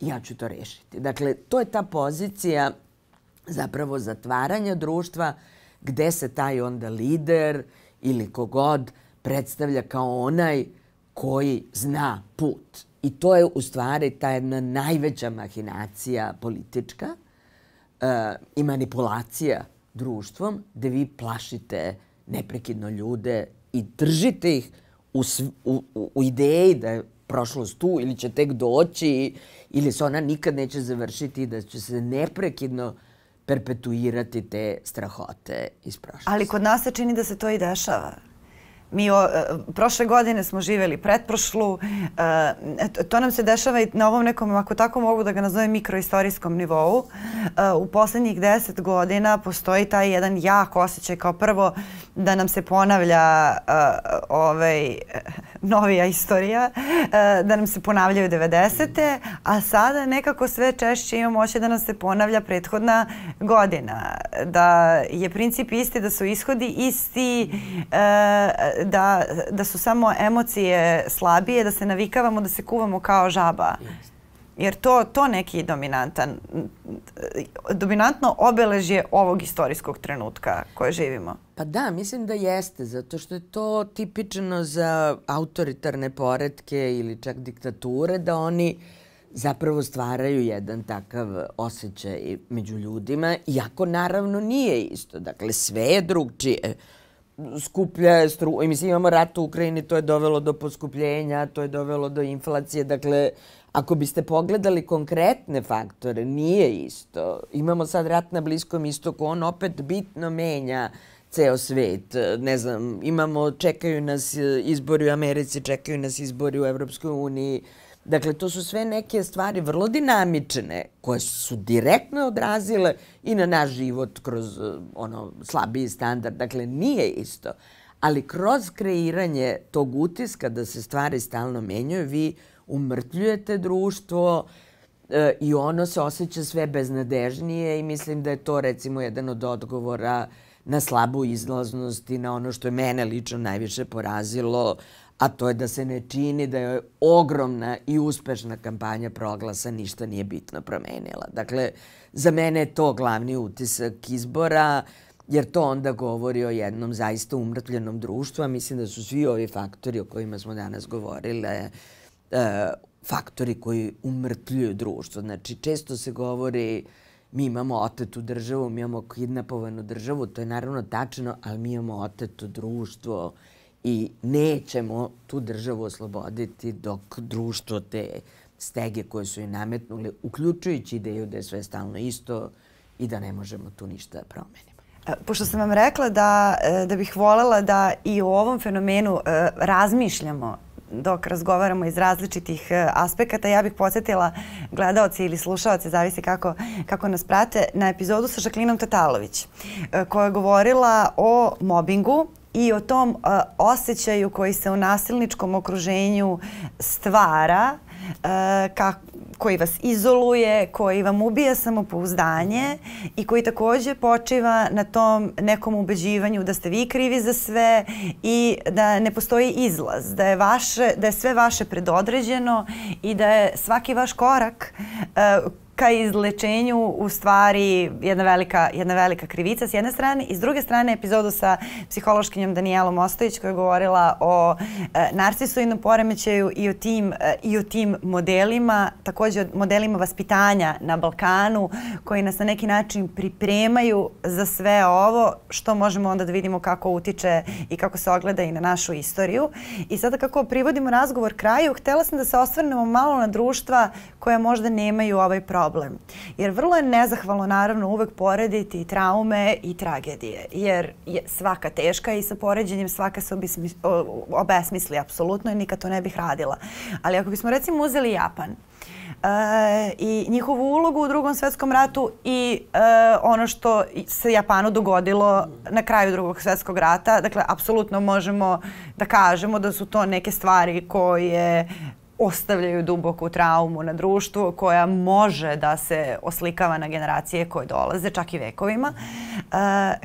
A: ja ću to rešiti. Dakle, to je ta pozicija zapravo zatvaranja društva gde se taj onda lider ili kogod predstavlja kao onaj koji zna put. I to je u stvari ta jedna najveća mahinacija politička e, i manipulacija društvom gde vi plašite neprekidno ljude i držite ih u, u, u ideji da je prošlost tu ili će tek doći ili se ona nikad neće završiti da će se neprekidno perpetuirati te strahote iz prošlosti.
B: Ali kod nas se čini da se to i dešava.
A: Mi o, e, prošle godine smo
B: živeli pretprošlu. E, to nam se dešava i na ovom nekom, ako tako mogu da ga nazovem, mikroistorijskom nivou. E, u poslednjih deset godina postoji taj jedan jak osjećaj kao prvo da nam se ponavlja e, ovaj, novija istorija, e, da nam se ponavljaju 90. a sada nekako sve češće imamo oće da nam se ponavlja prethodna godina. Da je princip isti, da su ishodi isti, e, da, da su samo emocije slabije, da se navikavamo, da se kuvamo kao žaba. Jer to, to neki dominantan, dominantno obeležje ovog istorijskog trenutka
A: koje živimo. Pa da, mislim da jeste, zato što je to tipično za autoritarne poredke ili čak diktature, da oni zapravo stvaraju jedan takav osjećaj među ljudima, iako naravno nije isto. Dakle, sve je drugčije skuplje struje. Mislim, imamo rat u Ukrajini, to je dovelo do poskupljenja, to je dovelo do inflacije. Dakle, ako biste pogledali konkretne faktore, nije isto. Imamo sad rat na Bliskom istoku, on opet bitno menja ceo svet. Ne znam, imamo, čekaju nas izbori u Americi, čekaju nas izbori u Evropskoj uniji. Uh, Dakle, to su sve neke stvari vrlo dinamične koje su direktno odrazile i na naš život kroz e, ono slabiji standard. Dakle, nije isto. Ali kroz kreiranje tog utiska da se stvari stalno menjaju, vi umrtljujete društvo e, i ono se osjeća sve beznadežnije i mislim da je to recimo jedan od odgovora na slabu izlaznost i na ono što je mene lično najviše porazilo, a to je da se ne čini da je ogromna i uspešna kampanja proglasa ništa nije bitno promenila. Dakle, za mene je to glavni utisak izbora, jer to onda govori o jednom zaista umrtljenom društvu, a mislim da su svi ovi faktori o kojima smo danas govorili e, faktori koji umrtljuju društvo. Znači, često se govori mi imamo otetu državu, mi imamo kidnapovanu državu, to je naravno tačno, ali mi imamo oteto društvo, I nećemo tu državu osloboditi dok društvo te stege koje su je nametnuli, uključujući ideju da je sve stalno isto i da ne možemo tu ništa da promeniti. E, pošto sam vam
B: rekla da, e, da bih volela da i o ovom fenomenu e, razmišljamo dok razgovaramo iz različitih aspekata, ja bih podsjetila gledalce ili slušalce, zavisi kako, kako nas prate, na epizodu sa Žaklinom Tatalović, koja je govorila o mobingu i o tom uh, osjećaju koji se u nasilničkom okruženju stvara, uh, kako, koji vas izoluje, koji vam ubija samopouzdanje i koji takođe počiva na tom nekom ubeđivanju da ste vi krivi za sve i da ne postoji izlaz, da je, vaše, da je sve vaše predodređeno i da je svaki vaš korak uh, ka izlečenju u stvari jedna velika, jedna velika krivica s jedne strane i s druge strane epizodu sa psihološkinjom Danijelom Ostojić koja je govorila o e, narcisoidnom poremećaju i o, tim, e, i o tim modelima, takođe o modelima vaspitanja na Balkanu koji nas na neki način pripremaju za sve ovo što možemo onda da vidimo kako utiče i kako se ogleda i na našu istoriju. I sada kako privodimo razgovor kraju, htela sam da se osvrnemo malo na društva koja možda nemaju ovaj problem problem. Jer vrlo je nezahvalno naravno uvek porediti traume i tragedije. Jer je svaka teška i sa poređenjem svaka se obismi, obesmisli apsolutno i nikad to ne bih radila. Ali ako bismo recimo uzeli Japan, e, i njihovu ulogu u drugom svetskom ratu i e, ono što se Japanu dogodilo na kraju drugog svetskog rata. Dakle, apsolutno možemo da kažemo da su to neke stvari koje ostavljaju duboku traumu na društvu koja može da se oslikava na generacije koje dolaze, čak i vekovima. E,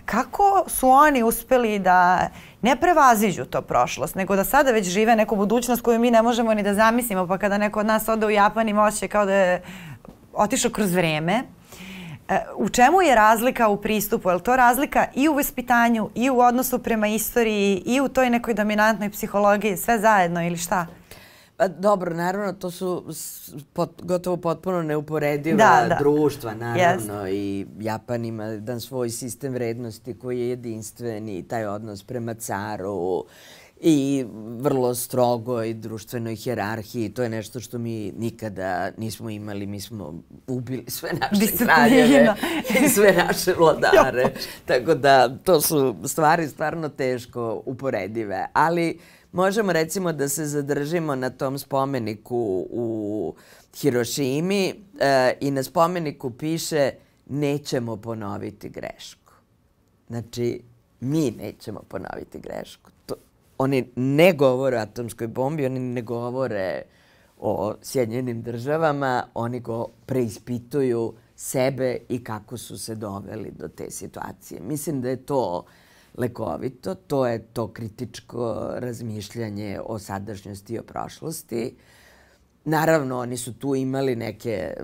B: kako su oni uspeli da ne prevaziđu to prošlost, nego da sada već žive neku budućnost koju mi ne možemo ni da zamislimo, pa kada neko od nas ode u Japan i osjećaj kao da je otišao kroz vreme, e, U čemu je razlika u pristupu? Je li to razlika i u vespitanju, i u odnosu prema istoriji, i u toj nekoj dominantnoj psihologiji, sve zajedno ili šta?
A: dobro, naravno, to su pot, gotovo potpuno neuporediva da, da. društva, naravno. Yes. I Japan ima jedan svoj sistem vrednosti koji je jedinstven i taj odnos prema caru i vrlo strogoj društvenoj hjerarhiji. To je nešto što mi nikada nismo imali. Mi smo ubili sve naše kraljeve i sve naše vladare. Tako da to su stvari stvarno teško uporedive. Ali možemo recimo da se zadržimo na tom spomeniku u Hirošimi e, i na spomeniku piše nećemo ponoviti grešku. Znači, mi nećemo ponoviti grešku oni ne govore o atomskoj bombi, oni ne govore o Sjedinjenim državama, oni go preispituju sebe i kako su se doveli do te situacije. Mislim da je to lekovito, to je to kritičko razmišljanje o sadašnjosti i o prošlosti. Naravno, oni su tu imali neke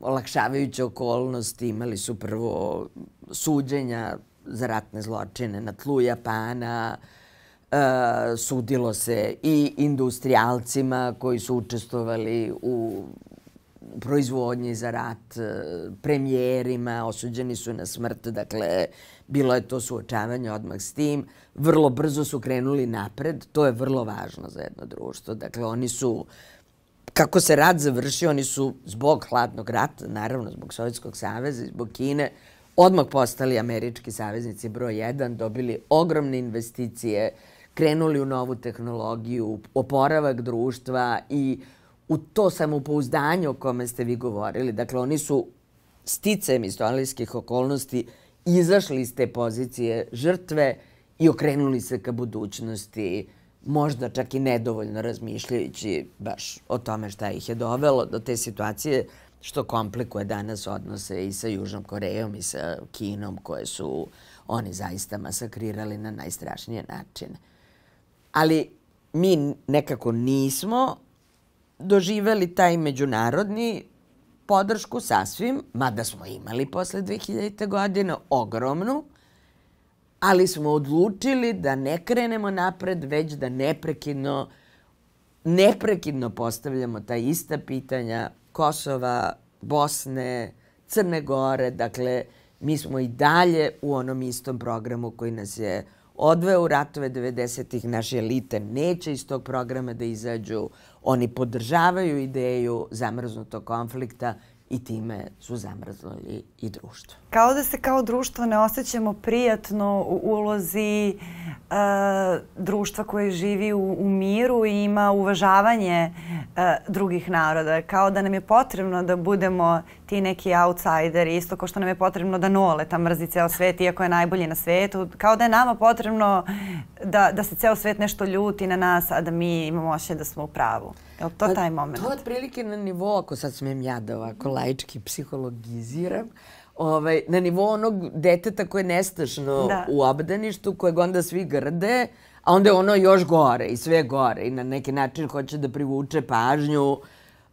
A: olakšavajuće okolnosti, imali su prvo suđenja za ratne zločine na tlu Japana, uh, Eh, sudilo se i industrijalcima koji su učestvovali u proizvodnji za rat, eh, premijerima, osuđeni su na smrt, dakle, bilo je to suočavanje odmah s tim. Vrlo brzo su krenuli napred, to je vrlo važno za jedno društvo. Dakle, oni su, kako se rat završio, oni su zbog hladnog rata, naravno zbog Sovjetskog saveza i zbog Kine, odmah postali američki saveznici broj 1, dobili ogromne investicije, uh, krenuli u novu tehnologiju, oporavak društva i u to samopouzdanje o kome ste vi govorili. Dakle, oni su sticajem istorijskih okolnosti izašli iz te pozicije žrtve i okrenuli se ka budućnosti, možda čak i nedovoljno razmišljajući baš o tome šta ih je dovelo do te situacije, što komplikuje danas odnose i sa Južnom Korejom i sa Kinom koje su oni zaista masakrirali na najstrašnije načine ali mi nekako nismo doživeli taj međunarodni podršku sasvim, mada smo imali posle 2000. godine ogromnu, ali smo odlučili da ne krenemo napred, već da neprekidno, neprekidno postavljamo ta ista pitanja Kosova, Bosne, Crne Gore, dakle, mi smo i dalje u onom istom programu koji nas je uh, odveo u ratove 90-ih, naše elite neće iz tog programa da izađu. Oni podržavaju ideju zamrznutog konflikta i time su zamrznuli i društvo.
B: Kao da se kao društvo ne osjećamo prijatno u ulozi e, društva koje živi u, u miru i ima uvažavanje e, drugih naroda. Kao da nam je potrebno da budemo ti neki outsider, isto kao što nam je potrebno da nole ta mrzi ceo svet, iako je najbolji na svetu, kao da je nama potrebno da, da se ceo svet nešto ljuti na nas, a da mi imamo ošće da
A: smo u pravu. Je li to pa, taj moment? To je otprilike na nivou, ako sad smem ja da ovako laički psihologiziram, ovaj, na nivou onog deteta koje je nestašno da. u obdaništu, kojeg onda svi grde, a onda je ono još gore i sve gore i na neki način hoće da privuče pažnju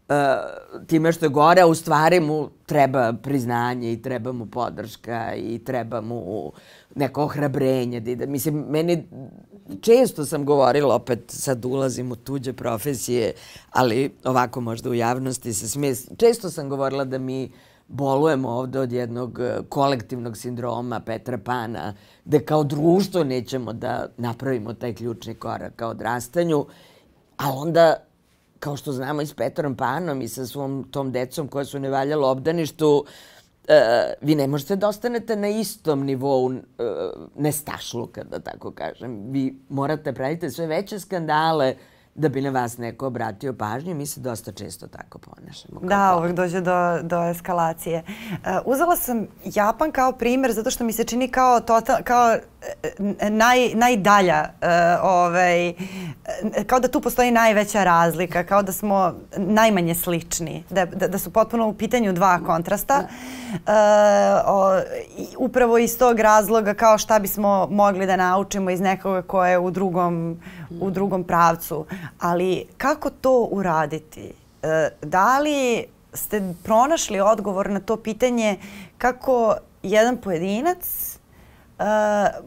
A: Uh, time što je gore, a u stvari mu treba priznanje i treba mu podrška i treba mu neko ohrabrenje. Da Mislim, meni često sam govorila, opet sad ulazim u tuđe profesije, ali ovako možda u javnosti se smije. Često sam govorila da mi bolujemo ovde od jednog uh, kolektivnog sindroma Petra Pana, da kao društvo nećemo da napravimo taj ključni korak ka odrastanju, ali onda kao što znamo i s Petrom Panom i sa svom tom decom koja su ne valjala obdaništu, e, vi ne možete da ostanete na istom nivou e, nestašluka, da tako kažem. Vi morate pravite sve veće skandale, da bi na vas neko obratio pažnju. Mi se dosta često tako ponašamo.
B: Da, uvek dođe do, do eskalacije. Uh, uzela sam Japan kao primer zato što mi se čini kao, total, kao eh, naj, najdalja, uh, ovaj, eh, kao da tu postoji najveća razlika, kao da smo najmanje slični, da, da, da su potpuno u pitanju dva kontrasta. Uh, o, upravo iz tog razloga kao šta bismo mogli da naučimo iz nekoga ko je u drugom uh, u drugom pravcu. Ali kako to uraditi? E, da li ste pronašli odgovor na to pitanje kako jedan pojedinac Uh,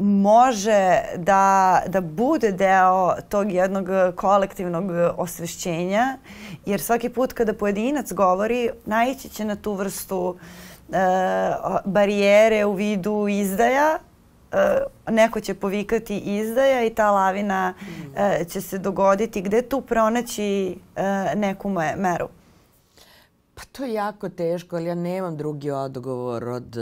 B: može da, da bude deo tog jednog kolektivnog osvešćenja, jer svaki put kada pojedinac govori, naići će na tu vrstu uh, barijere u vidu izdaja, E, neko će povikati izdaja i ta lavina mm. će se dogoditi. Gde tu pronaći e, neku meru?
A: Pa to je jako teško, ali ja nemam drugi odgovor od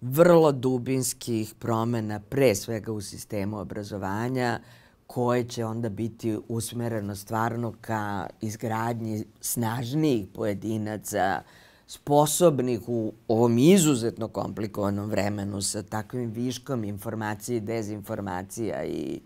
A: vrlo dubinskih promena, pre svega u sistemu obrazovanja, koje će onda biti usmereno stvarno ka izgradnji snažnijih pojedinaca, uh, sposobnih u ovom izuzetno komplikovanom vremenu sa takvim viškom informacije i dezinformacija i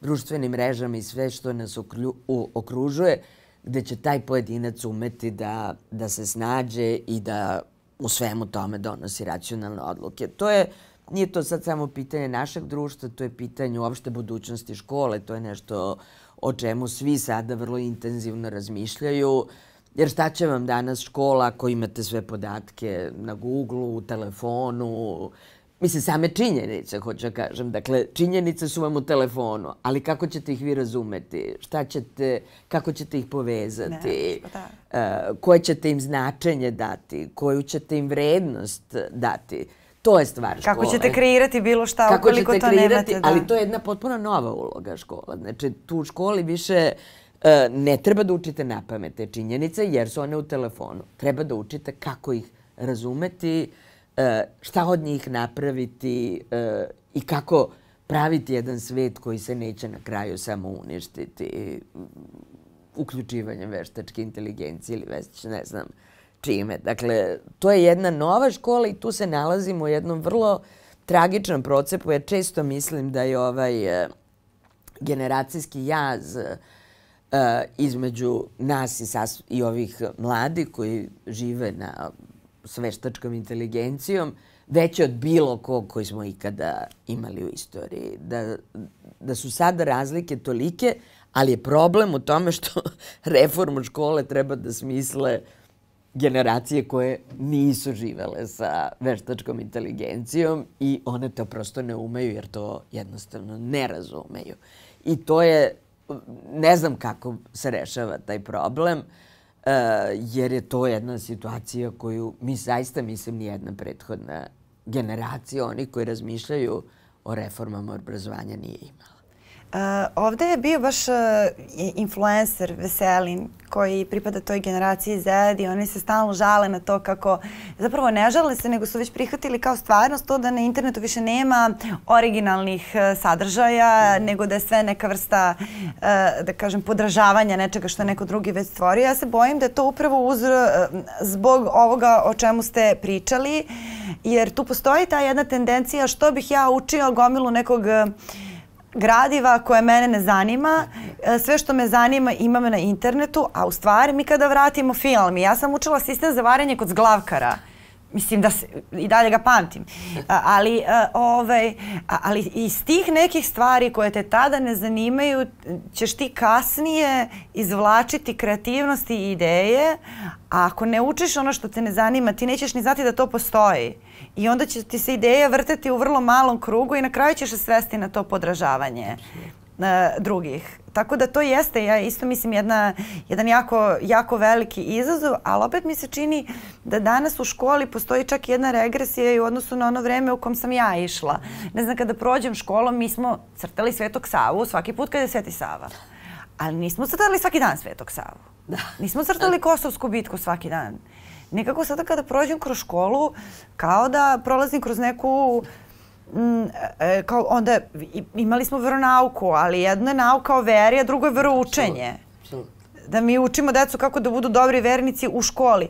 A: društvenim mrežama i sve što nas oklju, u, okružuje, gde će taj pojedinac umeti da, da se snađe i da u svemu tome donosi racionalne odluke. To je, nije to sad samo pitanje našeg društva, to je pitanje uopšte budućnosti škole, to je nešto o čemu svi sada vrlo intenzivno razmišljaju. Uh, Jer šta će vam danas škola ako imate sve podatke na Google-u, telefonu, Mislim, same činjenice, hoću da kažem. Dakle, činjenice su vam u telefonu, ali kako ćete ih vi razumeti? Šta ćete, kako ćete ih povezati? Ne, pa da. E, koje ćete im značenje dati? Koju ćete im vrednost dati? To je stvar škole. Kako ćete kreirati bilo šta kako ukoliko to kreirati, nemate. Da. Ali to je jedna potpuno nova uloga škola. Znači, tu u školi više... Uh, E, ne treba da učite na pamete činjenice jer su one u telefonu. Treba da učite kako ih razumeti, e, šta od njih napraviti e, i kako praviti jedan svet koji se neće na kraju samo uništiti mm, uključivanjem veštačke inteligencije ili već ne znam čime. Dakle, to je jedna nova škola i tu se nalazimo u jednom vrlo tragičnom procepu. Ja često mislim da je ovaj generacijski jaz uh, E, između nas i, sas, i ovih mladi koji žive na, s inteligencijom veće od bilo kog koji smo ikada imali u istoriji. Da, da su sada razlike tolike, ali je problem u tome što reformu škole treba da smisle generacije koje nisu živele sa veštačkom inteligencijom i one to prosto ne umeju jer to jednostavno ne razumeju. I to je ne znam kako se rešava taj problem, e, jer je to jedna situacija koju mi zaista, mislim, nijedna prethodna generacija, oni koji razmišljaju o reformama obrazovanja nije imala. Uh, ovde je bio baš uh, influencer
B: Veselin koji pripada toj generaciji Z i oni se stalno žale na to kako, zapravo ne žale se, nego su već prihvatili kao stvarnost to da na internetu više nema originalnih uh, sadržaja, mm. nego da je sve neka vrsta, uh, da kažem, podražavanja nečega što je neko drugi već stvorio. Ja se bojim da je to upravo uzr uh, zbog ovoga o čemu ste pričali, jer tu postoji ta jedna tendencija što bih ja učio gomilu nekog uh, gradiva koje mene ne zanima, e, sve što me zanima imam na internetu, a u stvari mi kada vratimo film, ja sam učila sistem za varanje kod zglavkara, mislim da se, i dalje ga pamtim, ali, e, ovaj, ali iz tih nekih stvari koje te tada ne zanimaju ćeš ti kasnije izvlačiti kreativnosti i ideje, a ako ne učiš ono što te ne zanima ti nećeš ni znati da to postoji. I onda će ti se ideja vrteti u vrlo malom krugu i na kraju ćeš se svesti na to podražavanje e, drugih. Tako da to jeste, ja isto mislim, jedna, jedan jako, jako veliki izazov, ali opet mi se čini da danas u školi postoji čak jedna regresija i u odnosu na ono vreme u kom sam ja išla. Ne znam, kada prođem školom, mi smo crtali Svetog Savu svaki put kada je Sveti Sava. Ali nismo crtali svaki dan Svetog Savu. Da. Nismo crtali Kosovsku bitku svaki dan nekako sada kada prođem kroz školu, kao da prolazim kroz neku Mm, e, e, kao onda imali smo veronauku, ali jedna je nauka o veri, a drugo je veroučenje. Da mi učimo decu kako da budu dobri vernici u školi.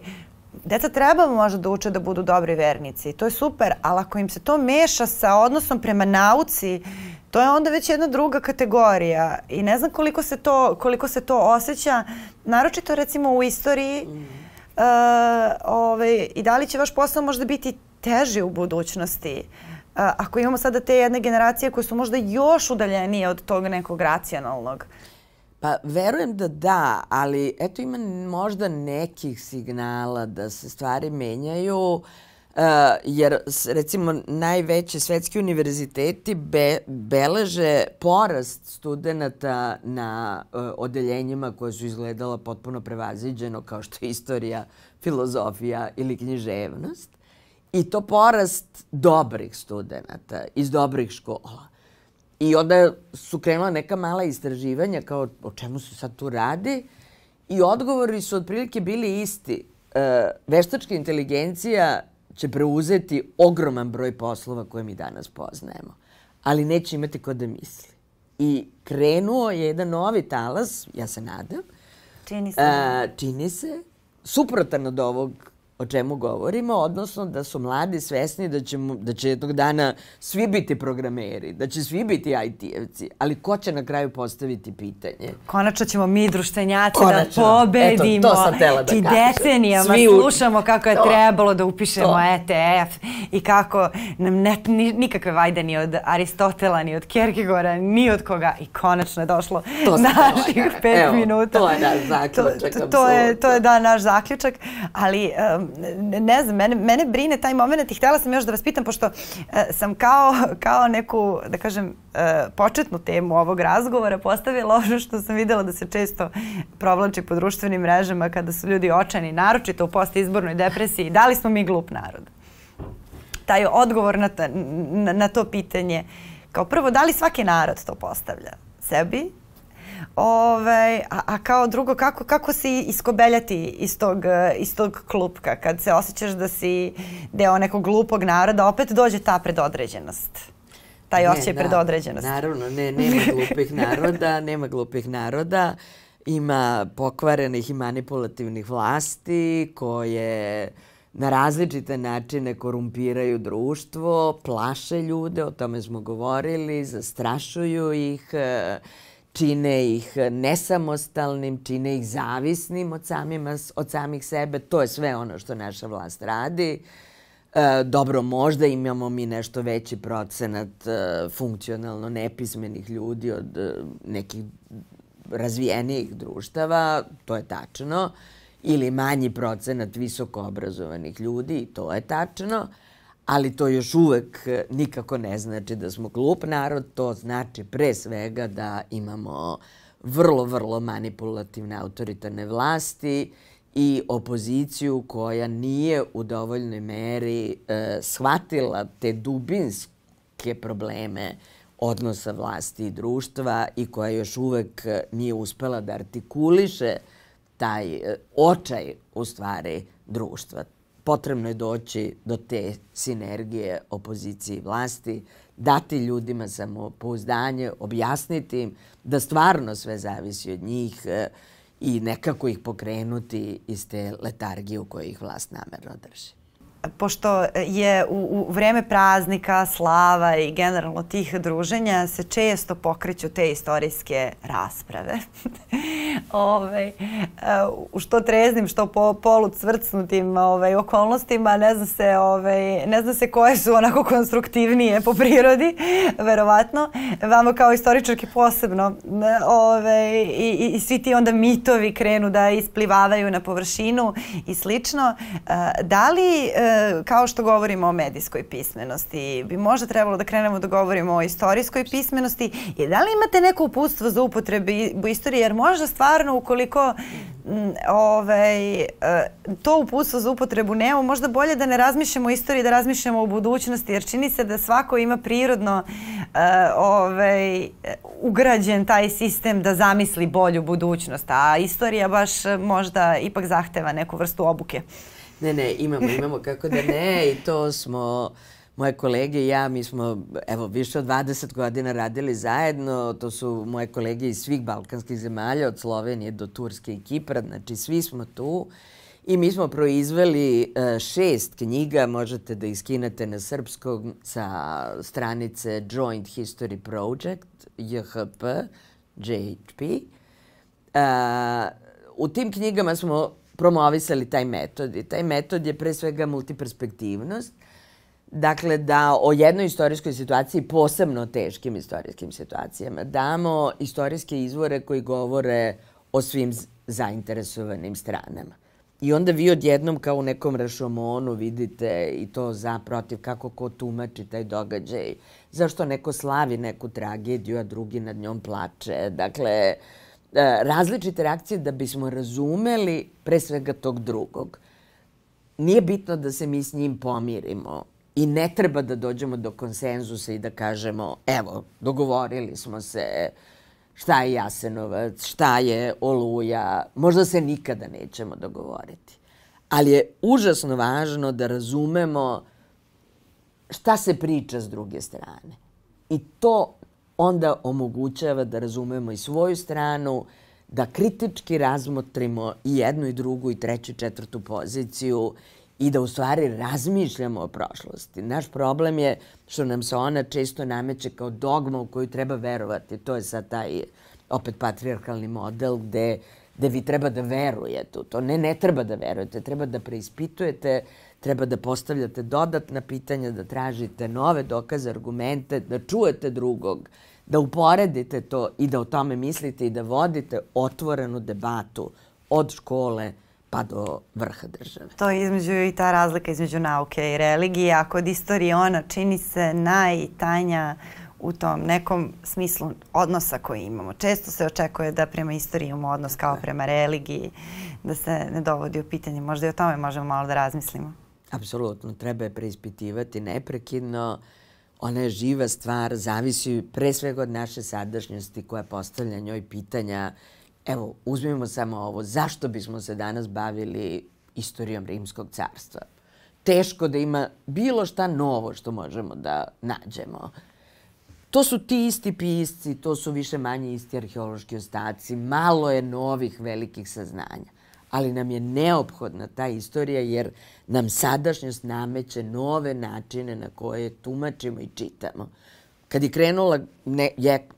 B: Deca treba možda da uče da budu dobri vernici. To je super, ali ako im se to meša sa odnosom prema nauci, to je onda već jedna druga kategorija. I ne znam koliko se to, koliko se to osjeća, naročito recimo u istoriji, mm Uh, ovaj, I da li će vaš posao možda biti teži u budućnosti? Uh, ako imamo sada te jedne generacije koje su možda još udaljenije od tog nekog racionalnog.
A: Pa verujem da da, ali eto ima možda nekih signala da se stvari menjaju. Uh, Uh, jer recimo najveće svetski univerziteti be, beleže porast studenta na uh, odeljenjima koje su izgledala potpuno prevaziđeno kao što je istorija, filozofija ili književnost. I to porast dobrih studenta iz dobrih škola. I onda su krenula neka mala istraživanja kao o čemu se sad tu radi i odgovori su otprilike bili isti. Uh, veštačka inteligencija će preuzeti ogroman broj poslova koje mi danas poznajemo, ali neće imati ko da misli. I krenuo je jedan novi talas, ja se nadam,
B: čini se, a,
A: čini se suprotan od ovog o čemu govorimo, odnosno da su mladi svesni da, ćemo, da će jednog dana svi biti programeri, da će svi biti IT-evci, ali ko će na kraju postaviti pitanje?
B: Konačno ćemo mi društenjaci da Konačno. da pobedimo. Eto, to sam tela da Ti kažem. decenijama svi slušamo kako je to. trebalo da upišemo to. ETF i kako nam ne, ni, nikakve vajde ni od Aristotela, ni od Kierkegora, ni od koga i konačno je došlo to naših pet Evo, minuta. To je naš zaključak. To, to, to, je, to je da, naš zaključak, ali um, ne znam, mene, mene brine taj moment i htela sam još da vas pitam, pošto e, sam kao, kao neku, da kažem, e, početnu temu ovog razgovora postavila ono što sam videla da se često provlači po društvenim mrežama kada su ljudi očani, naročito u postizbornoj depresiji. Da li smo mi glup narod? Taj odgovor na, ta, na, na to pitanje, kao prvo, da li svaki narod to postavlja sebi Ove, ovaj, a, a kao drugo, kako, kako se iskobeljati iz tog, iz tog klupka kad se osjećaš da si deo nekog glupog naroda, opet dođe ta predodređenost? Taj ne, osjećaj da, predodređenosti.
A: Naravno, ne, nema glupih naroda, nema glupih naroda. Ima pokvarenih i manipulativnih vlasti koje na različite načine korumpiraju društvo, plaše ljude, o tome smo govorili, zastrašuju ih, čine ih eh, nesamostalnim, čine ih zavisnim od, samima, od samih sebe. To je sve ono što naša vlast radi. E, dobro, možda imamo mi nešto veći procenat e, funkcionalno nepismenih ljudi od e, nekih razvijenijih društava, to je tačno, ili manji procenat visoko obrazovanih ljudi, to je tačno, ali to još uvek e, nikako ne znači da smo glup narod, to znači pre svega da imamo vrlo, vrlo manipulativne autoritarne vlasti i opoziciju koja nije u dovoljnoj meri e, shvatila te dubinske probleme odnosa vlasti i društva i koja još uvek e, nije uspela da artikuliše taj e, očaj u stvari društva potrebno je doći do te sinergije opozicije i vlasti, dati ljudima samopouzdanje, objasniti im da stvarno sve zavisi od njih e, i nekako ih pokrenuti iz te letargije u kojoj ih vlast namerno drži
B: pošto je u, u vreme praznika, slava i generalno tih druženja se često pokreću te istorijske rasprave. ovaj, što treznim, što po, cvrcnutim ovaj, okolnostima, ne zna, se, ovaj, ne zna se koje su onako konstruktivnije po prirodi, verovatno. Vama kao istoričarki posebno. Ovaj, i, i, I svi ti onda mitovi krenu da isplivavaju na površinu i slično. Da li e, kao što govorimo o medijskoj pismenosti, bi možda trebalo da krenemo da govorimo o istorijskoj pismenosti i da li imate neko uputstvo za upotrebi istorije, jer možda stvarno ukoliko ovaj, e, to uputstvo za upotrebu nemamo, možda bolje da ne razmišljamo o istoriji, da razmišljamo o budućnosti, jer čini se da svako ima prirodno e, ovaj, ugrađen taj sistem da zamisli bolju budućnost, a istorija baš možda ipak zahteva neku vrstu obuke. Ne, ne, imamo, imamo, kako da ne. I
A: to smo, moje kolege i ja, mi smo evo, više od 20 godina radili zajedno. To su moje kolege iz svih balkanskih zemalja, od Slovenije do Turske i Kipra. Znači, svi smo tu. I mi smo proizveli e, šest knjiga, možete da iskinete na srpskom sa stranice Joint History Project, JHP, JHP. Uh, e, u tim knjigama smo promovisali taj metod. I taj metod je pre svega multiperspektivnost, Dakle, da o jednoj istorijskoj situaciji, posebno teškim istorijskim situacijama, damo istorijske izvore koji govore o svim zainteresovanim stranama. I onda vi odjednom kao u nekom rašomonu vidite i to za protiv kako ko tumači taj događaj, zašto neko slavi neku tragediju, a drugi nad njom plače. Dakle, uh, E, različite reakcije da bismo razumeli pre svega tog drugog. Nije bitno da se mi s njim pomirimo i ne treba da dođemo do konsenzusa i da kažemo evo, dogovorili smo se šta je Jasenovac, šta je Oluja, možda se nikada nećemo dogovoriti. Ali je užasno važno da razumemo šta se priča s druge strane. I to onda omogućava da razumemo i svoju stranu, da kritički razmotrimo i jednu i drugu i treću i četvrtu poziciju i da u stvari razmišljamo o prošlosti. Naš problem je što nam se ona često nameće kao dogma u koju treba verovati. To je sad taj opet patrijarhalni model gde, gde vi treba da verujete u to. Ne, ne treba da verujete, treba da preispitujete uh, treba da postavljate dodatna pitanja, da tražite nove dokaze, argumente, da čujete drugog, da uporedite to i da o tome mislite i da vodite otvorenu debatu od škole pa do vrha države. To
B: je između i ta razlika između nauke i religije, a kod istorije ona čini se najtanja u tom nekom smislu odnosa koji imamo. Često se očekuje da prema istoriji imamo odnos kao da. prema religiji, da se ne dovodi u pitanje. Možda i o tome možemo malo da razmislimo.
A: Apsolutno, treba je preispitivati neprekidno. Ona je živa stvar, zavisi pre svega od naše sadašnjosti koja postavlja njoj pitanja. Evo, uzmimo samo ovo, zašto bismo se danas bavili istorijom Rimskog carstva? Teško da ima bilo šta novo što možemo da nađemo. To su ti isti pisci, to su više manje isti arheološki ostaci, malo je novih velikih saznanja ali nam je neophodna ta istorija jer nam sadašnjost nameće nove načine na koje tumačimo i čitamo. Kad je krenula ne,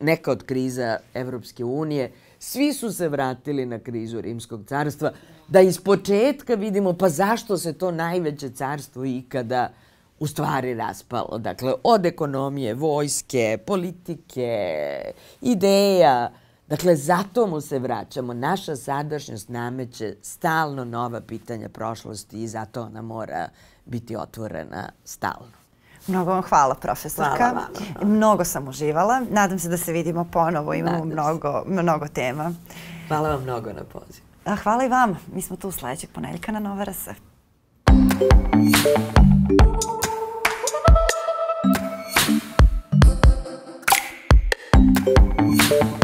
A: neka od kriza Evropske unije, svi su se vratili na krizu Rimskog carstva, da iz početka vidimo pa zašto se to najveće carstvo ikada u stvari raspalo. Dakle, od ekonomije, vojske, politike, ideja, Dakle, zato mu se vraćamo. Naša sadašnjost nameće stalno nova pitanja prošlosti i zato ona mora biti otvorena stalno.
B: Mnogo vam hvala, profesorka. Hvala, hvala, hvala. Mnogo sam uživala. Nadam se da se vidimo ponovo. Imamo mnogo, mnogo tema.
A: Hvala vam mnogo na poziv.
B: A hvala i vama. Mi smo tu sledećeg ponedeljka na Nova RS. Thank you.